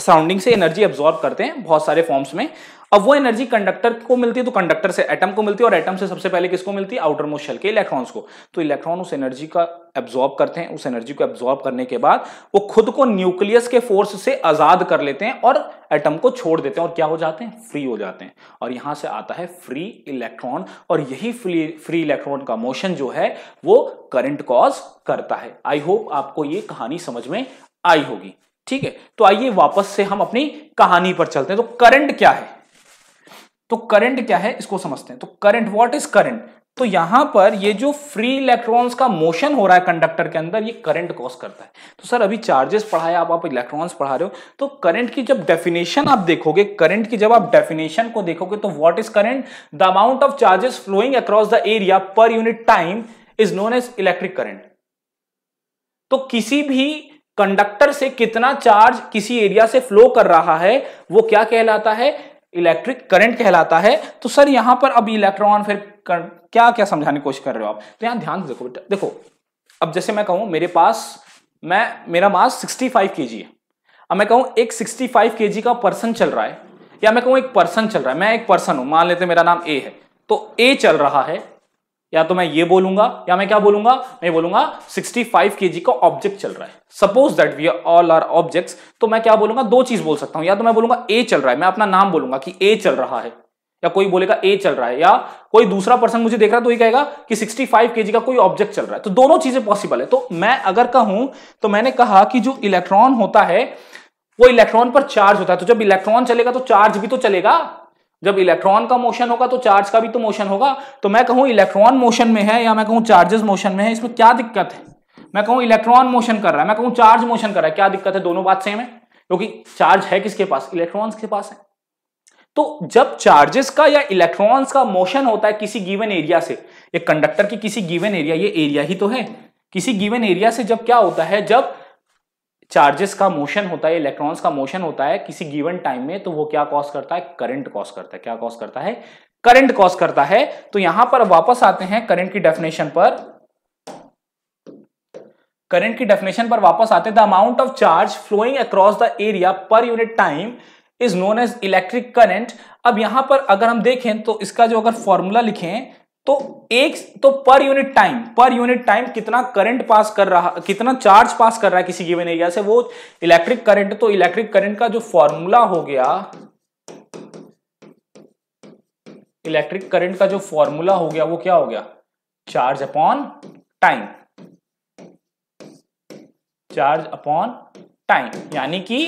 सराउंडिंग से एनर्जी एब्जॉर्ब करते हैं बहुत सारे फॉर्म्स में अब वो एनर्जी कंडक्टर को मिलती है तो कंडक्टर से एटम को मिलती है और एटम से सबसे पहले किसको मिलती है आउटर मोस्ट शेल के इलेक्ट्रॉन्स को तो इलेक्ट्रॉन उस एनर्जी का एब्जॉर्ब करते हैं उस एनर्जी को एब्जॉर्ब करने के बाद वो खुद को न्यूक्लियस के फोर्स से आजाद कर लेते हैं और एटम को छोड़ देते हैं और क्या हो जाते हैं फ्री हो जाते हैं और यहां से आता है फ्री इलेक्ट्रॉन और यही फ्री फ्री इलेक्ट्रॉन का मोशन जो है वो करंट कॉज करता है आई होप आपको ये कहानी समझ में आई होगी ठीक है तो आइए वापस से हम अपनी कहानी पर चलते हैं तो करंट क्या है तो करंट क्या है इसको समझते हैं तो करंट व्हाट इज करंट तो यहां पर ये जो फ्री इलेक्ट्रॉन्स का मोशन हो रहा है कंडक्टर के अंदर ये करंट कॉज करता है तो सर अभी चार्जेस पढ़ाए आप आप इलेक्ट्रॉन्स पढ़ा रहे हो तो करंट की जब डेफिनेशन आप देखोगे करंट की जब आप डेफिनेशन को देखोगे तो what is current the amount of charges flowing across the area per unit time is known as electric current तो किसी भी कंडक्टर से कितना चार्ज किसी एरिया से फ्लो कर रहा है वो क्या कहलाता है इलेक्ट्रिक करंट कहलाता है तो सर यहां पर अब इलेक्ट्रॉन फिर कर, क्या क्या समझाने की कोशिश कर रहे हो आप तो यहां ध्यान देखो बेटा देखो अब जैसे मैं कहूं मेरे पास मैं मेरा मास 65 फाइव है अब मैं कहूं एक 65 फाइव का पर्सन चल रहा है या मैं कहूं एक पर्सन चल रहा है मैं एक पर्सन हूं मान लेते मेरा नाम ए है तो ए चल रहा है या तो मैं ये बोलूंगा या मैं क्या बोलूंगा मैं बोलूंगा 65 फाइव का ऑब्जेक्ट चल रहा है suppose that we all are objects तो मैं क्या बोलूंगा दो चीज बोल सकता हूं या तो मैं बोलूंगा ए चल रहा है मैं अपना नाम बोलूंगा कि ए चल रहा है या कोई बोलेगा ए चल रहा है या कोई दूसरा पर्सन मुझे देख रहा है तो ये कहेगा कि 65 फाइव का कोई ऑब्जेक्ट चल रहा है तो दोनों चीजें पॉसिबल है तो मैं अगर कहूं तो मैंने कहा कि जो इलेक्ट्रॉन होता है वो इलेक्ट्रॉन पर चार्ज होता है तो जब इलेक्ट्रॉन चलेगा तो चार्ज भी तो चलेगा जब इलेक्ट्रॉन का मोशन होगा तो चार्ज का भी तो मोशन होगा तो मैं कहूं इलेक्ट्रॉन मोशन में है या मैं कहूं चार्जेस मोशन में है इसमें क्या दिक्कत है मैं कहूं इलेक्ट्रॉन मोशन कर रहा है मैं कहूं चार्ज मोशन कर रहा है क्या दिक्कत है दोनों बात सेम है क्योंकि चार्ज है किसके पास इलेक्ट्रॉन के पास है तो जब चार्जेस का या इलेक्ट्रॉन्स का मोशन होता है किसी गिवन एरिया से एक कंडक्टर की किसी गिवन एरिया ये एरिया ही तो है किसी गिवन एरिया से जब क्या होता है जब चार्जेस का मोशन होता है इलेक्ट्रॉन्स का मोशन होता है किसी गिवन टाइम में तो वो क्या कॉज करता है करंट कॉज करता है क्या कॉज करता है करंट कॉज करता है तो यहां पर वापस आते हैं करंट की डेफिनेशन पर करंट की डेफिनेशन पर वापस आते हैं the amount of charge flowing across the area per unit time is known as electric current अब यहां पर अगर हम देखें तो इसका जो अगर फॉर्मूला लिखें तो एक तो per unit time per unit time कितना करंट पास कर रहा कितना चार्ज पास कर रहा है किसी गिवन एरिया से वो इलेक्ट्रिक करंट तो इलेक्ट्रिक करंट का जो फॉर्मूला हो गया इलेक्ट्रिक करंट का जो फॉर्मूला हो गया वो क्या हो गया charge upon time charge upon time यानी कि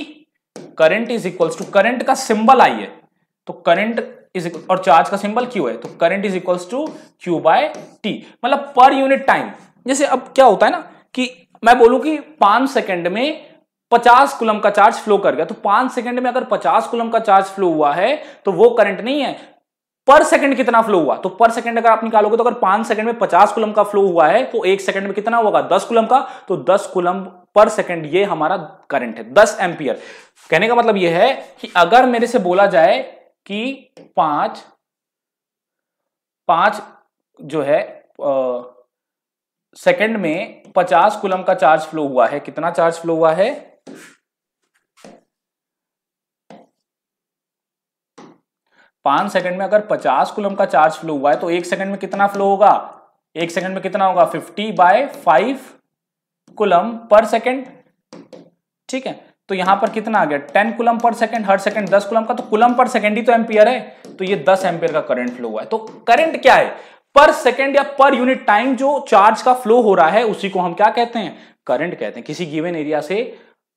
current is equals to current का सिंबल आइए तो करंट इज और चार्ज का सिंबल क्यू है तो current is equals to Q by T मतलब पर यूनिट टाइम जैसे अब क्या होता है ना कि मैं बोलूं कि पांच सेकंड में पचास कुलम का चार्ज फ्लो कर गया तो पांच सेकंड में अगर पचास कुलम का चार्ज फ्लो हुआ है तो वो करंट नहीं है पर सेकंड कितना फ्लो हुआ तो पर सेकंड अगर आप निकालोगे तो अगर पांच सेकंड में पचास कुलम का फ्लो हुआ है तो एक सेकंड में कितना होगा दस कुलम का तो दस कुलम पर सेकंड ये हमारा करंट है दस एम्पियर कहने का मतलब यह है कि अगर मेरे से बोला जाए कि पांच पांच जो है सेकंड में पचास कुलम का चार्ज फ्लो हुआ है कितना चार्ज फ्लो हुआ है पांच सेकंड में अगर पचास कुलम का चार्ज फ्लो हुआ है तो एक सेकंड में कितना फ्लो होगा एक सेकंड में कितना होगा fifty by five coulomb per second ठीक है तो यहां पर कितना आ गया टेन कुलम पर सेकेंड हर सेकंड दस कुलम का तो कुलम पर सेकेंड ही तो एम्पियर है तो ये दस एम्पियर का करंट फ्लो हुआ है तो करंट क्या है पर सेकेंड या पर यूनिट टाइम जो चार्ज का फ्लो हो रहा है उसी को हम क्या कहते हैं करंट कहते हैं किसी गिवन एरिया से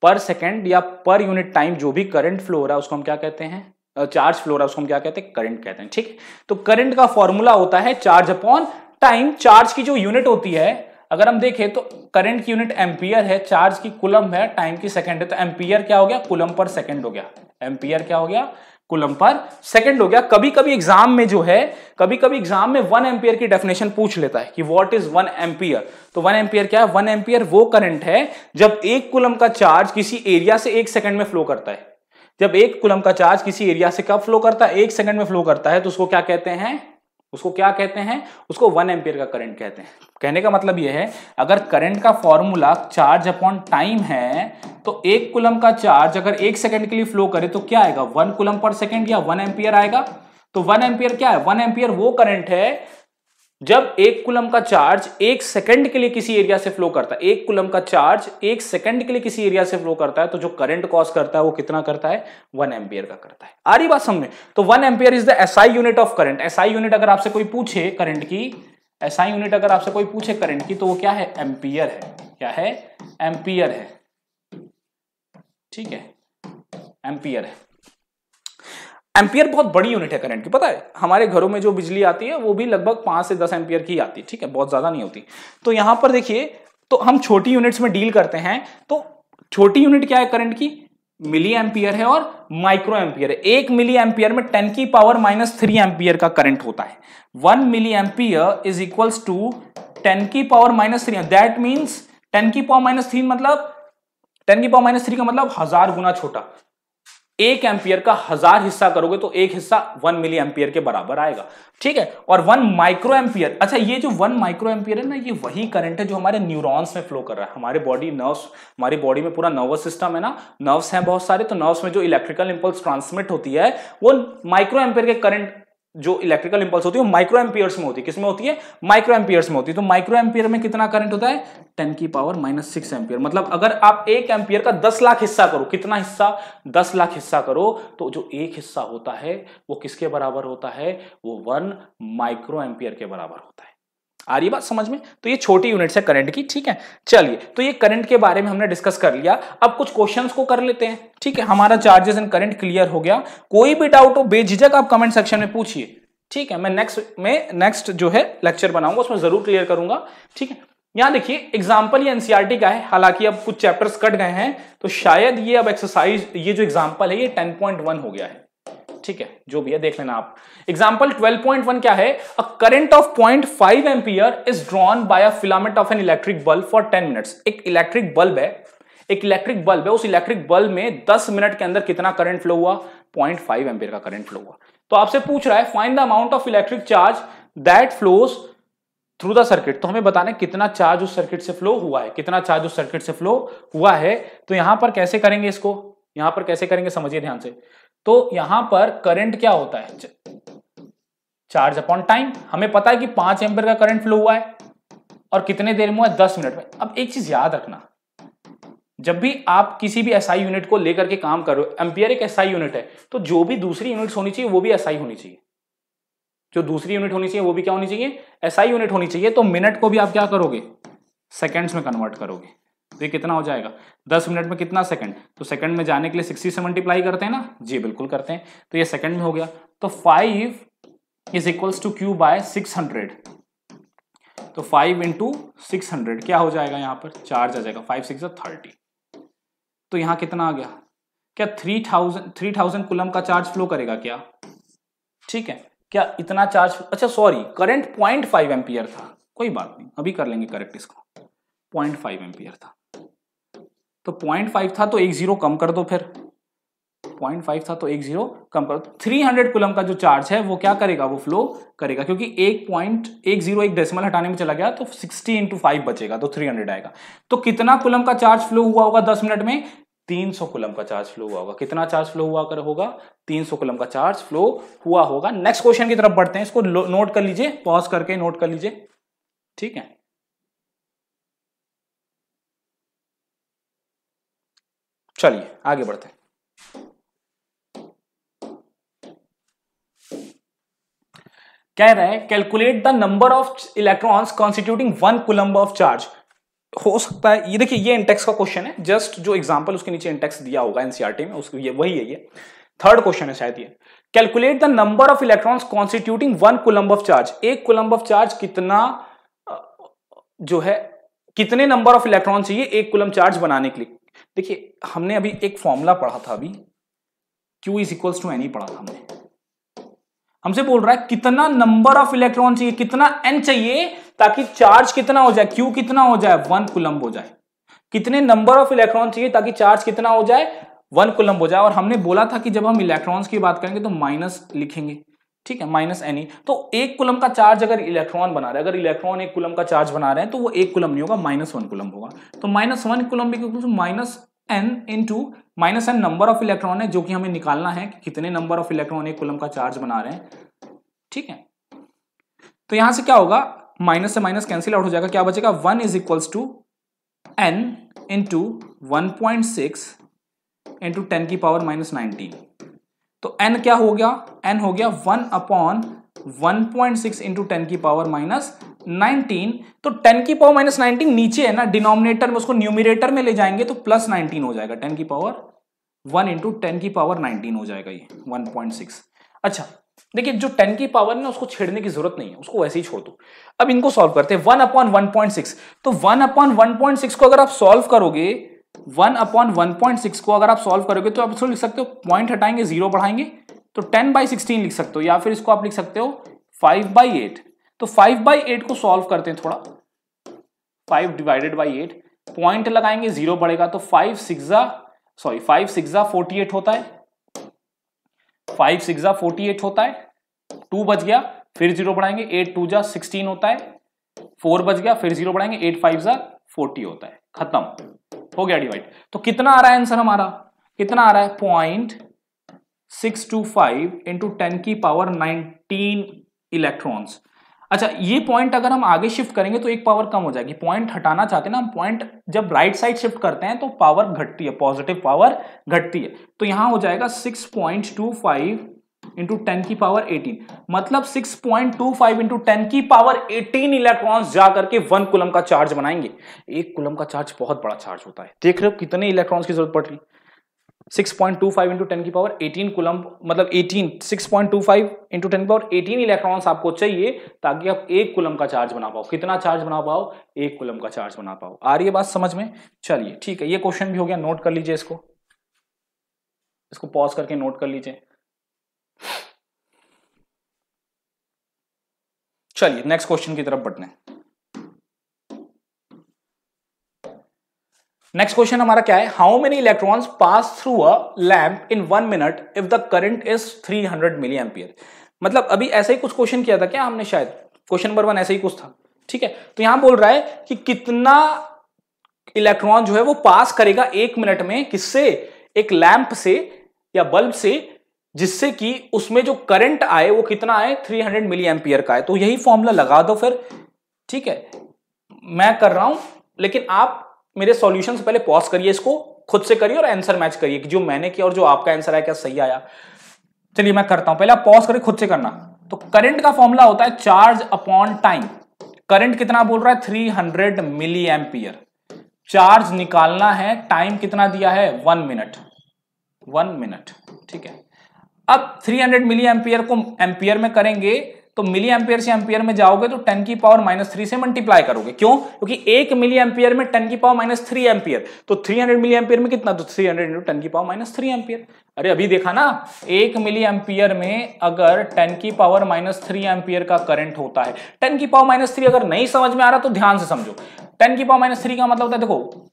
पर सेकेंड या पर यूनिट टाइम जो भी करंट फ्लो हो रहा है उसको हम क्या कहते हैं चार्ज फ्लो हो रहा है उसको हम क्या कहते हैं करंट कहते हैं ठीक तो करंट का फॉर्मूला होता है चार्ज अपॉन टाइम चार्ज की जो यूनिट होती है अगर हम देखें तो करंट की यूनिट एम्पियर है चार्ज की कुलम है टाइम की सेकंड है तो एम्पियर क्या हो गया कुलम पर सेकंड हो गया एम्पियर क्या हो गया कुलम पर सेकंड हो गया कभी कभी एग्जाम में जो है कभी कभी एग्जाम में वन एम्पियर की डेफिनेशन पूछ लेता है कि व्हाट इज वन एम्पियर तो वन एम्पियर क्या है वन एम्पियर वो करंट है जब एक कुलम का चार्ज किसी एरिया से एक सेकंड में फ्लो करता है जब एक कुलम का चार्ज किसी एरिया से कब फ्लो करता है एक सेकंड में फ्लो करता है तो उसको क्या कहते हैं उसको क्या कहते हैं उसको वन एम्पियर का करंट कहते हैं कहने का मतलब यह है अगर करंट का फॉर्मूला चार्ज अपॉन टाइम है तो एक कुलम का चार्ज अगर एक सेकंड के लिए फ्लो करे तो क्या आएगा वन कुलम पर सेकंड या वन एम्पियर आएगा तो वन एम्पियर क्या है वन एम्पियर वो करंट है जब एक कुलम का चार्ज एक सेकंड के लिए किसी एरिया से फ्लो करता है एक कुलम का चार्ज एक सेकंड के लिए किसी एरिया से फ्लो करता है तो जो करंट कॉज करता है वो कितना करता है वन एम्पियर का करता है आ रही बात समझ तो one ampere is the SI unit of current SI unit अगर आपसे कोई पूछे करंट की एसआई यूनिट अगर आपसे कोई पूछे करंट की तो वो क्या है एम्पियर है क्या है एम्पियर है ठीक है एम्पियर है एम्पियर बहुत बड़ी यूनिट है करंट की पता है हमारे घरों में जो बिजली आती है वो भी लगभग पांच से दस एम्पियर की आती है ठीक है बहुत ज्यादा नहीं होती तो यहां पर देखिए तो हम छोटी यूनिट्स में डील करते हैं तो छोटी यूनिट क्या है करंट की मिली एम्पियर है और माइक्रो एम्पियर है एक मिली एम्पियर में टेन की पावर माइनस थ्री एम्पियर का करंट होता है one milli ampere is equals to ten की power minus three that means ten की पावर माइनस थ्री मतलब टेन की पावर माइनस थ्री का मतलब हजार गुना छोटा एक एम्पियर का हजार हिस्सा करोगे तो एक हिस्सा वन मिली एम्पियर के बराबर आएगा ठीक है और वन माइक्रो एम्पियर अच्छा ये जो वन माइक्रो एम्पियर है ना ये वही करंट है जो हमारे न्यूरॉन्स में फ्लो कर रहा है हमारे बॉडी नर्व्स हमारी बॉडी में पूरा नर्वस सिस्टम है ना नर्व्स हैं बहुत सारे तो नर्व्स में जो इलेक्ट्रिकल इंपल्स ट्रांसमिट होती है वो माइक्रो एम्पियर के करंट जो इलेक्ट्रिकल इंपल्स होती है वो माइक्रो एम्पियर्स में होती है किसमें होती है माइक्रो एम्पियर्स में होती है तो माइक्रो एम्पियर में कितना करंट होता है टेन की पावर माइनस सिक्स एम्पियर मतलब अगर आप एक एम्पियर का दस लाख हिस्सा करो कितना हिस्सा दस लाख हिस्सा करो तो जो एक हिस्सा होता है वो किसके बराबर होता है वो वन माइक्रो एम्पियर के बराबर होता है आ रही बात समझ में तो ये छोटी यूनिट्स है करंट की ठीक है चलिए तो ये करंट के बारे में हमने डिस्कस कर लिया अब कुछ क्वेश्चंस को कर लेते हैं ठीक है हमारा चार्जेस एंड करंट क्लियर हो गया कोई भी डाउट हो बेझिझक आप कमेंट सेक्शन में पूछिए ठीक है मैं नेक्स्ट में नेक्स्ट जो है लेक्चर बनाऊंगा उसमें जरूर क्लियर करूंगा ठीक है यहां देखिए एग्जाम्पल ये एनसीआरटी e का है हालांकि अब कुछ चैप्टर्स कट गए हैं तो शायद ये अब एक्सरसाइज ये जो एग्जाम्पल है ये टेन पॉइंट वन हो गया है ठीक है जो भी है देख लेना आप एग्जाम्पल 12.1 क्या है a current of 0.5 five ampere is drawn by a filament of an electric bulb for 10 minutes एक इलेक्ट्रिक बल्ब है एक इलेक्ट्रिक बल्ब है उस इलेक्ट्रिक बल्ब में 10 मिनट के अंदर कितना करंट फ्लो हुआ 0.5 फाइव एम्पियर का करंट फ्लो हुआ तो आपसे पूछ रहा है find the amount of electric charge that flows through the circuit तो हमें बताने कितना चार्ज उस सर्किट से फ्लो हुआ है कितना चार्ज उस सर्किट से फ्लो हुआ है तो यहां पर कैसे करेंगे इसको यहां पर कैसे करेंगे समझिए ध्यान से तो यहां पर करंट क्या होता है चार्ज अपॉन टाइम हमें पता है कि पांच एम्पियर का करंट फ्लो हुआ है और कितने देर में हुआ है दस मिनट में अब एक चीज याद रखना जब भी आप किसी भी एसआई यूनिट को लेकर के काम करो एम्पियर एक एसआई यूनिट है तो जो भी दूसरी यूनिट होनी चाहिए वो भी एसआई होनी चाहिए जो दूसरी यूनिट होनी चाहिए वो भी क्या होनी चाहिए एसआई यूनिट होनी चाहिए तो मिनट को भी आप क्या करोगे सेकेंड्स में कन्वर्ट करोगे तो ये कितना हो जाएगा दस मिनट में कितना सेकंड तो सेकंड में जाने के लिए सिक्सटी से मल्टीप्लाई करते हैं ना जी बिल्कुल करते हैं तो ये सेकंड में हो गया तो five is equals to Q by six hundred तो फाइव इंटू सिक्स हंड्रेड क्या हो जाएगा यहां पर चार्ज आ जाएगा फाइव सिक्स थर्टी तो यहाँ कितना आ गया क्या three thousand three thousand coulomb का चार्ज फ्लो करेगा क्या ठीक है क्या इतना चार्ज अच्छा sorry current point five ampere था कोई बात नहीं अभी कर लेंगे करेक्ट इसको पॉइंट फाइव एम्पियर था तो पॉइंट फाइव था तो एक जीरो कम कर दो फिर पॉइंट फाइव था तो एक जीरो कम कर दो थ्री हंड्रेड कुलम का जो चार्ज है वो क्या करेगा वो फ्लो करेगा क्योंकि एक पॉइंट एक जीरो एक डेसिमल हटाने में चला गया तो सिक्सटी इंटू फाइव बचेगा तो थ्री हंड्रेड आएगा तो कितना कुलम का चार्ज फ्लो हुआ होगा दस मिनट में तीन सौ कुलम का चार्ज फ्लो हुआ होगा कितना चार्ज फ्लो हुआ कर होगा तीन सौ कुलम का चार्ज फ्लो हुआ होगा नेक्स्ट क्वेश्चन की तरफ बढ़ते हैं इसको नोट कर लीजिए पॉज करके नोट कर लीजिए ठीक है चलिए आगे बढ़ते हैं कह रहे हैं calculate the number of electrons constituting one coulomb of charge हो सकता है ये देखिए ये इंटेक्स का क्वेश्चन है जस्ट जो एग्जांपल उसके नीचे इंटेक्स दिया होगा एनसीईआरटी e में उसके ये वही है ये थर्ड क्वेश्चन है शायद ये calculate the number of electrons constituting one coulomb of charge एक कुलंब ऑफ चार्ज कितना जो है कितने नंबर ऑफ इलेक्ट्रॉन चाहिए एक कुलम चार्ज बनाने के लिए देखिए हमने अभी एक फॉर्मूला पढ़ा था अभी Q is equals to N ही पढ़ा था हमने हमसे बोल रहा है कितना नंबर ऑफ इलेक्ट्रॉन चाहिए कितना एन चाहिए ताकि चार्ज कितना हो जाए क्यू कितना हो जाए वन कुलम्ब हो जाए कितने नंबर ऑफ इलेक्ट्रॉन चाहिए ताकि चार्ज कितना हो जाए वन कुलम्ब हो जाए और हमने बोला था कि जब हम इलेक्ट्रॉन्स की बात करेंगे तो माइनस लिखेंगे ठीक है माइनस एन ई तो एक कुलम का चार्ज अगर इलेक्ट्रॉन बना रहे अगर इलेक्ट्रॉन एक कुलम का चार्ज बना रहे हैं तो वो एक कुलम नहीं होगा माइनस वन कुलम होगा तो माइनस वन कुलम भी minus N into minus N number of electron है जो कि हमें निकालना है कि कितने नंबर ऑफ इलेक्ट्रॉन एक कुलम का चार्ज बना रहे हैं ठीक है तो यहां से क्या होगा माइनस से माइनस कैंसिल आउट हो जाएगा क्या बचेगा one is equals to N into one point six into ten की पावर माइनस नाइनटीन तो एन क्या हो गया एन हो गया one upon one point six into ten की पावर माइनस नाइनटीन तो टेन की पावर माइनस नाइनटीन नीचे है ना डिनोमिनेटर में उसको न्यूमिनेटर में ले जाएंगे तो प्लस नाइनटीन हो जाएगा टेन की पावर वन इंटू टेन की पावर नाइनटीन हो जाएगा ये वन पॉइंट सिक्स अच्छा देखिए जो टेन की पावर ना उसको छेड़ने की जरूरत नहीं है उसको वैसे ही छोड़ दो अब इनको सॉल्व करते हैं one upon one point six तो one upon one point six को अगर आप सॉल्व करोगे one upon one point six को अगर आप सॉल्व करोगे तो आप इसको लिख सकते हो पॉइंट हटाएंगे जीरो बढ़ाएंगे तो टेन बाई सिक्सटीन लिख सकते हो या फिर इसको आप लिख सकते हो फाइव बाई एट तो फाइव बाई एट को सॉल्व करते हैं थोड़ा five divided by eight point लगाएंगे जीरो बढ़ेगा तो फाइव सिक्सा सॉरी फाइव सिक्सा फोर्टी एट होता है फाइव सिक्सा फोर्टी एट होता है टू बच गया फिर जीरो बढ़ाएंगे एट टू जा सिक्सटीन होता है फोर बच गया फिर जीरो बढ़ाएंगे एट फाइव जा फोर्टी होता है खत्म हो गया डिवाइड तो कितना आ रहा है आंसर हमारा कितना आ रहा है point six two five into ten की पावर नाइनटीन इलेक्ट्रॉन्स अच्छा ये पॉइंट अगर हम आगे शिफ्ट करेंगे तो एक पावर कम हो जाएगी पॉइंट हटाना चाहते हैं ना हम पॉइंट जब राइट साइड शिफ्ट करते हैं तो पावर घटती है पॉजिटिव पावर घटती है तो यहां हो जाएगा six point two five into ten की पावर 18 मतलब 6.25 point two five into ten की पावर 18 इलेक्ट्रॉन्स जाकर के वन कुलम का चार्ज बनाएंगे एक कुलम का चार्ज बहुत बड़ा चार्ज होता है देख रहे हो कितने इलेक्ट्रॉन्स की जरूरत पड़ रही 6.25 point two five into ten की पावर 18 कुलम मतलब 18 6.25 point two five into ten की पावर 18 इलेक्ट्रॉन्स आपको चाहिए ताकि आप एक कुलम का चार्ज बना पाओ कितना चार्ज बना पाओ एक कुलम का चार्ज बना पाओ आ रही है बात समझ में चलिए ठीक है ये क्वेश्चन भी हो गया नोट कर लीजिए इसको इसको पॉज करके नोट कर लीजिए चलिए नेक्स्ट क्वेश्चन की तरफ बढ़ने नेक्स्ट क्वेश्चन हमारा क्या है how many electrons pass through a lamp in one minute if the current is 300 milli ampere मतलब अभी ऐसा ही कुछ क्वेश्चन किया था क्या हमने शायद क्वेश्चन नंबर वन ऐसा ही कुछ था ठीक है तो यहां बोल रहा है कि कितना इलेक्ट्रॉन जो है वो पास करेगा एक मिनट में किससे एक लैंप से या बल्ब से जिससे कि उसमें जो करंट आए वो कितना आए 300 हंड्रेड मिली एम्पियर का है तो यही फॉर्मूला लगा दो फिर ठीक है मैं कर रहा हूं लेकिन आप मेरे सॉल्यूशन से पहले पॉज करिए इसको खुद से करिए और आंसर मैच करिए कि जो मैंने किया और जो आपका आंसर आया क्या सही आया चलिए मैं करता हूं पहले आप पॉज करिए खुद से करना तो करंट का फॉर्मूला होता है चार्ज अपॉन टाइम करंट कितना बोल रहा है थ्री मिली एम्पियर चार्ज निकालना है टाइम कितना दिया है वन मिनट वन मिनट ठीक है अब 300 मिली एम्पियर को एम्पियर में करेंगे तो मिली एम्पियर से एम्पियर में जाओगे तो 10 की पावर माइनस थ्री से मल्टीप्लाई करोगे क्यों क्योंकि एक मिली एम्पियर में 10 की पावर माइनस थ्री एम्पियर तो 300 मिली एम्पियर में कितना तो 300 हंड्रेड इंटू टेन की पावर माइनस थ्री एम्पियर अरे अभी देखा ना एक मिली एम्पियर में अगर 10 की पावर माइनस थ्री एम्पियर का करंट होता है 10 की पावर माइनस थ्री अगर नहीं समझ में आ रहा तो ध्यान से समझो 10 की पावर माइनस थ्री का मतलब होता है देखो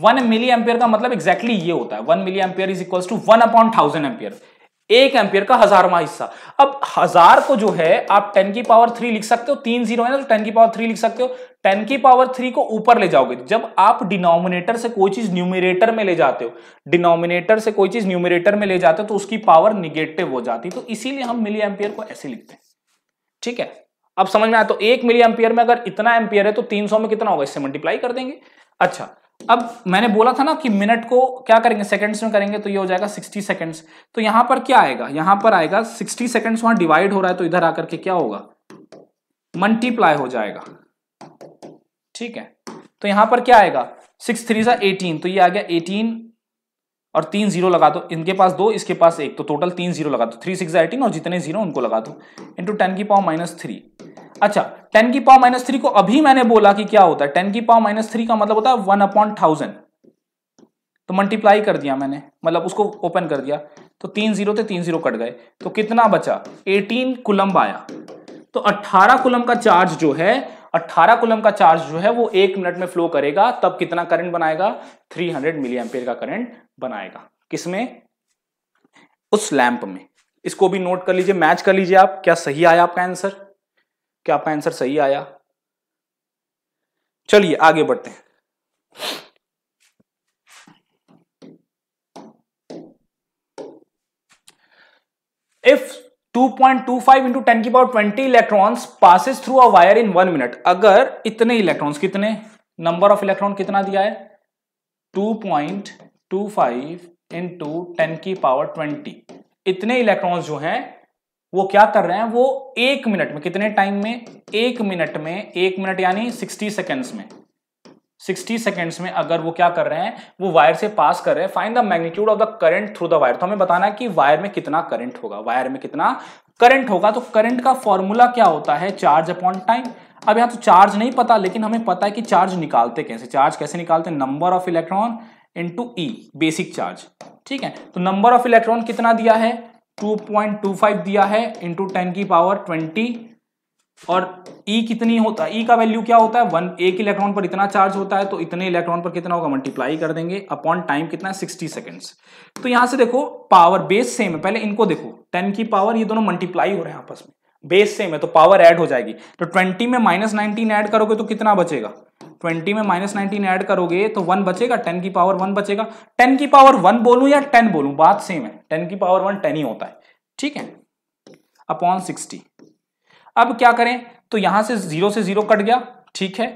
वन मिली एम्पियर का मतलब एक्जैक्टली exactly ये होता है one milli ampere is equal to one upon thousand ampere एक एम्पियर का हजारवा हिस्सा अब हजार को जो है आप टेन की पावर थ्री लिख सकते हो तीन जीरो है ना तो टेन की पावर थ्री लिख सकते हो टेन की पावर थ्री को ऊपर ले जाओगे जब आप डिनोमिनेटर से कोई चीज न्यूमिनेटर में ले जाते हो डिनोमिनेटर से कोई चीज न्यूमिनेटर में ले जाते हो तो उसकी पावर निगेटिव हो जाती तो इसीलिए हम मिली एम्पियर को ऐसे लिखते हैं ठीक है अब समझ में आया तो एक मिली एम्पियर में अगर इतना एम्पियर है तो तीन सौ में कितना होगा इससे मल्टीप्लाई कर देंगे अच्छा अब मैंने बोला था ना कि मिनट को क्या करेंगे सेकंड्स में करेंगे तो ये हो जाएगा 60 सेकंड्स तो यहां पर क्या आएगा यहां पर आएगा 60 सेकंड्स वहां डिवाइड हो रहा है तो इधर आकर के क्या होगा मल्टीप्लाई हो जाएगा ठीक है तो यहां पर क्या आएगा सिक्स थ्री सा एटीन तो ये आ गया एटीन और तीन जीरो लगा दो इनके पास दो इसके पास एक तो टोटल तीन जीरो लगा दो थ्री सिक्स एटीन और जितने जीरो उनको लगा दो इंटू टेन की पावर माइनस थ्री अच्छा टेन की पावर माइनस थ्री को अभी मैंने बोला कि क्या होता है टेन की पावर माइनस थ्री का मतलब होता है वन अपॉन थाउजेंड तो मल्टीप्लाई कर दिया मैंने मतलब उसको ओपन कर दिया तो तीन जीरो थे तीन जीरो कट गए तो कितना बचा एटीन कुलम्ब आया तो अट्ठारह कुलम का चार्ज जो है 18 कुलम का चार्ज जो है वो एक मिनट में फ्लो करेगा तब कितना करंट बनाएगा 300 हंड्रेड मिली एम्पेयर का करंट बनाएगा किसमें उस लैंप में इसको भी नोट कर लीजिए मैच कर लीजिए आप क्या सही आया आपका आंसर क्या आपका आंसर सही आया चलिए आगे बढ़ते हैं इफ 2.25 इंटू टेन की power twenty electrons passes through a wire in one minute अगर इतने इलेक्ट्रॉन्स कितने नंबर ऑफ इलेक्ट्रॉन कितना दिया है 2.25 इंटू टेन की पावर ट्वेंटी इतने इलेक्ट्रॉन्स जो हैं वो क्या कर रहे हैं वो एक मिनट में कितने टाइम में एक मिनट में एक मिनट यानी सिक्सटी सेकेंड्स में 60 सेकेंड्स में अगर वो क्या कर रहे हैं वो वायर से पास कर रहे हैं find the magnitude of the current through the wire तो हमें बताना है कि वायर में कितना करंट होगा वायर में कितना करंट होगा तो करंट का फॉर्मूला क्या होता है चार्ज अपॉन टाइम अब यहां तो चार्ज नहीं पता लेकिन हमें पता है कि चार्ज निकालते कैसे चार्ज कैसे निकालते number of electron into E basic charge ठीक है तो नंबर ऑफ इलेक्ट्रॉन कितना दिया है 2.25 दिया है इंटू टेन की पावर 20 और ई e कितनी होता है e ई का वैल्यू क्या होता है वन एक इलेक्ट्रॉन पर इतना चार्ज होता है तो इतने इलेक्ट्रॉन पर कितना होगा मल्टीप्लाई कर देंगे अपॉन टाइम कितना है सिक्सटी सेकेंड्स तो यहां से देखो पावर बेस सेम है पहले इनको देखो टेन की पावर ये दोनों मल्टीप्लाई हो रहे हैं आपस में बेस सेम है तो पावर ऐड हो जाएगी तो ट्वेंटी में माइनस नाइनटीन करोगे तो कितना बचेगा ट्वेंटी में माइनस नाइनटीन ऐड करोगे तो वन बचेगा टेन की पावर वन बचेगा टेन की पावर वन बोलूं या टेन बोलूं बात सेम है टेन की पावर वन टेन ही होता है ठीक है अपॉन सिक्सटी अब क्या करें तो यहां से जीरो से जीरो कट गया ठीक है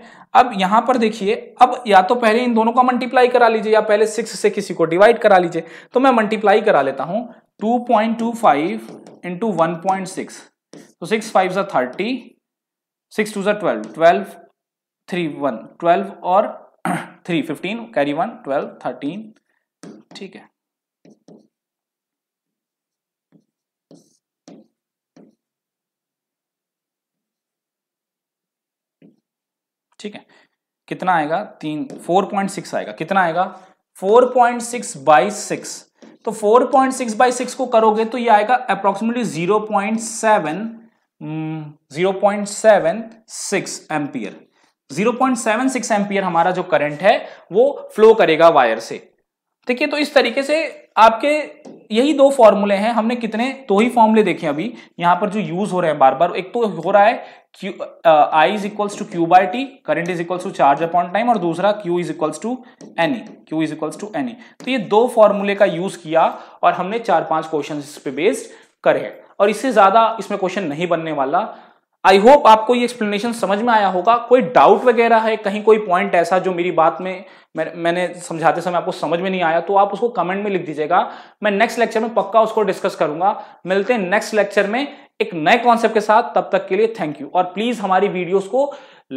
अब यहां पर देखिए अब या तो पहले इन दोनों का मल्टीप्लाई करा लीजिए या पहले सिक्स से किसी को डिवाइड करा लीजिए तो मैं मल्टीप्लाई करा लेता हूं two point two five into one point six तो सिक्स फाइव सा थर्टी सिक्स टू सा twelve twelve three one twelve और three fifteen carry one twelve thirteen ठीक है ठीक है कितना आएगा तीन फोर पॉइंट सिक्स आएगा कितना आएगा four point six by six तो four point six by six को करोगे तो ये आएगा approximately zero point seven zero point seven six ampere 0.76 ampere हमारा जो करंट है वो फ्लो करेगा वायर से ठीक है तो इस तरीके से आपके यही दो फॉर्मूले हैं हमने कितने दो ही फॉर्मूले देखे अभी यहां पर जो यूज हो रहे हैं बार बार एक तो हो रहा है I is equals to Q by T current is equals to charge upon time और दूसरा Q is equals to N E Q is equals to N E तो ये दो फॉर्मूले का यूज किया और हमने चार पांच क्वेश्चन इस पे बेस्ड करे और इससे ज्यादा इसमें क्वेश्चन नहीं बनने वाला आई होप आपको ये एक्सप्लेनेशन समझ में आया होगा कोई डाउट वगैरह है कहीं कोई पॉइंट ऐसा जो मेरी बात में मैंने समझाते समय आपको समझ में नहीं आया तो आप उसको कमेंट में लिख दीजिएगा मैं नेक्स्ट लेक्चर में पक्का उसको डिस्कस करूंगा मिलते हैं नेक्स्ट लेक्चर में एक नए कॉन्सेप्ट के साथ तब तक के लिए थैंक यू और प्लीज हमारी वीडियोस को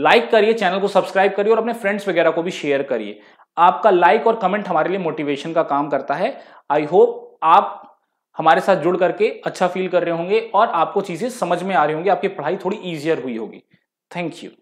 लाइक करिए चैनल को सब्सक्राइब करिए और अपने फ्रेंड्स वगैरह को भी शेयर करिए आपका लाइक और कमेंट हमारे लिए मोटिवेशन का काम करता है आई होप आप हमारे साथ जुड़ करके अच्छा फील कर रहे होंगे और आपको चीज़ें समझ में आ रही होंगी आपकी पढ़ाई थोड़ी ईजियर हुई होगी थैंक यू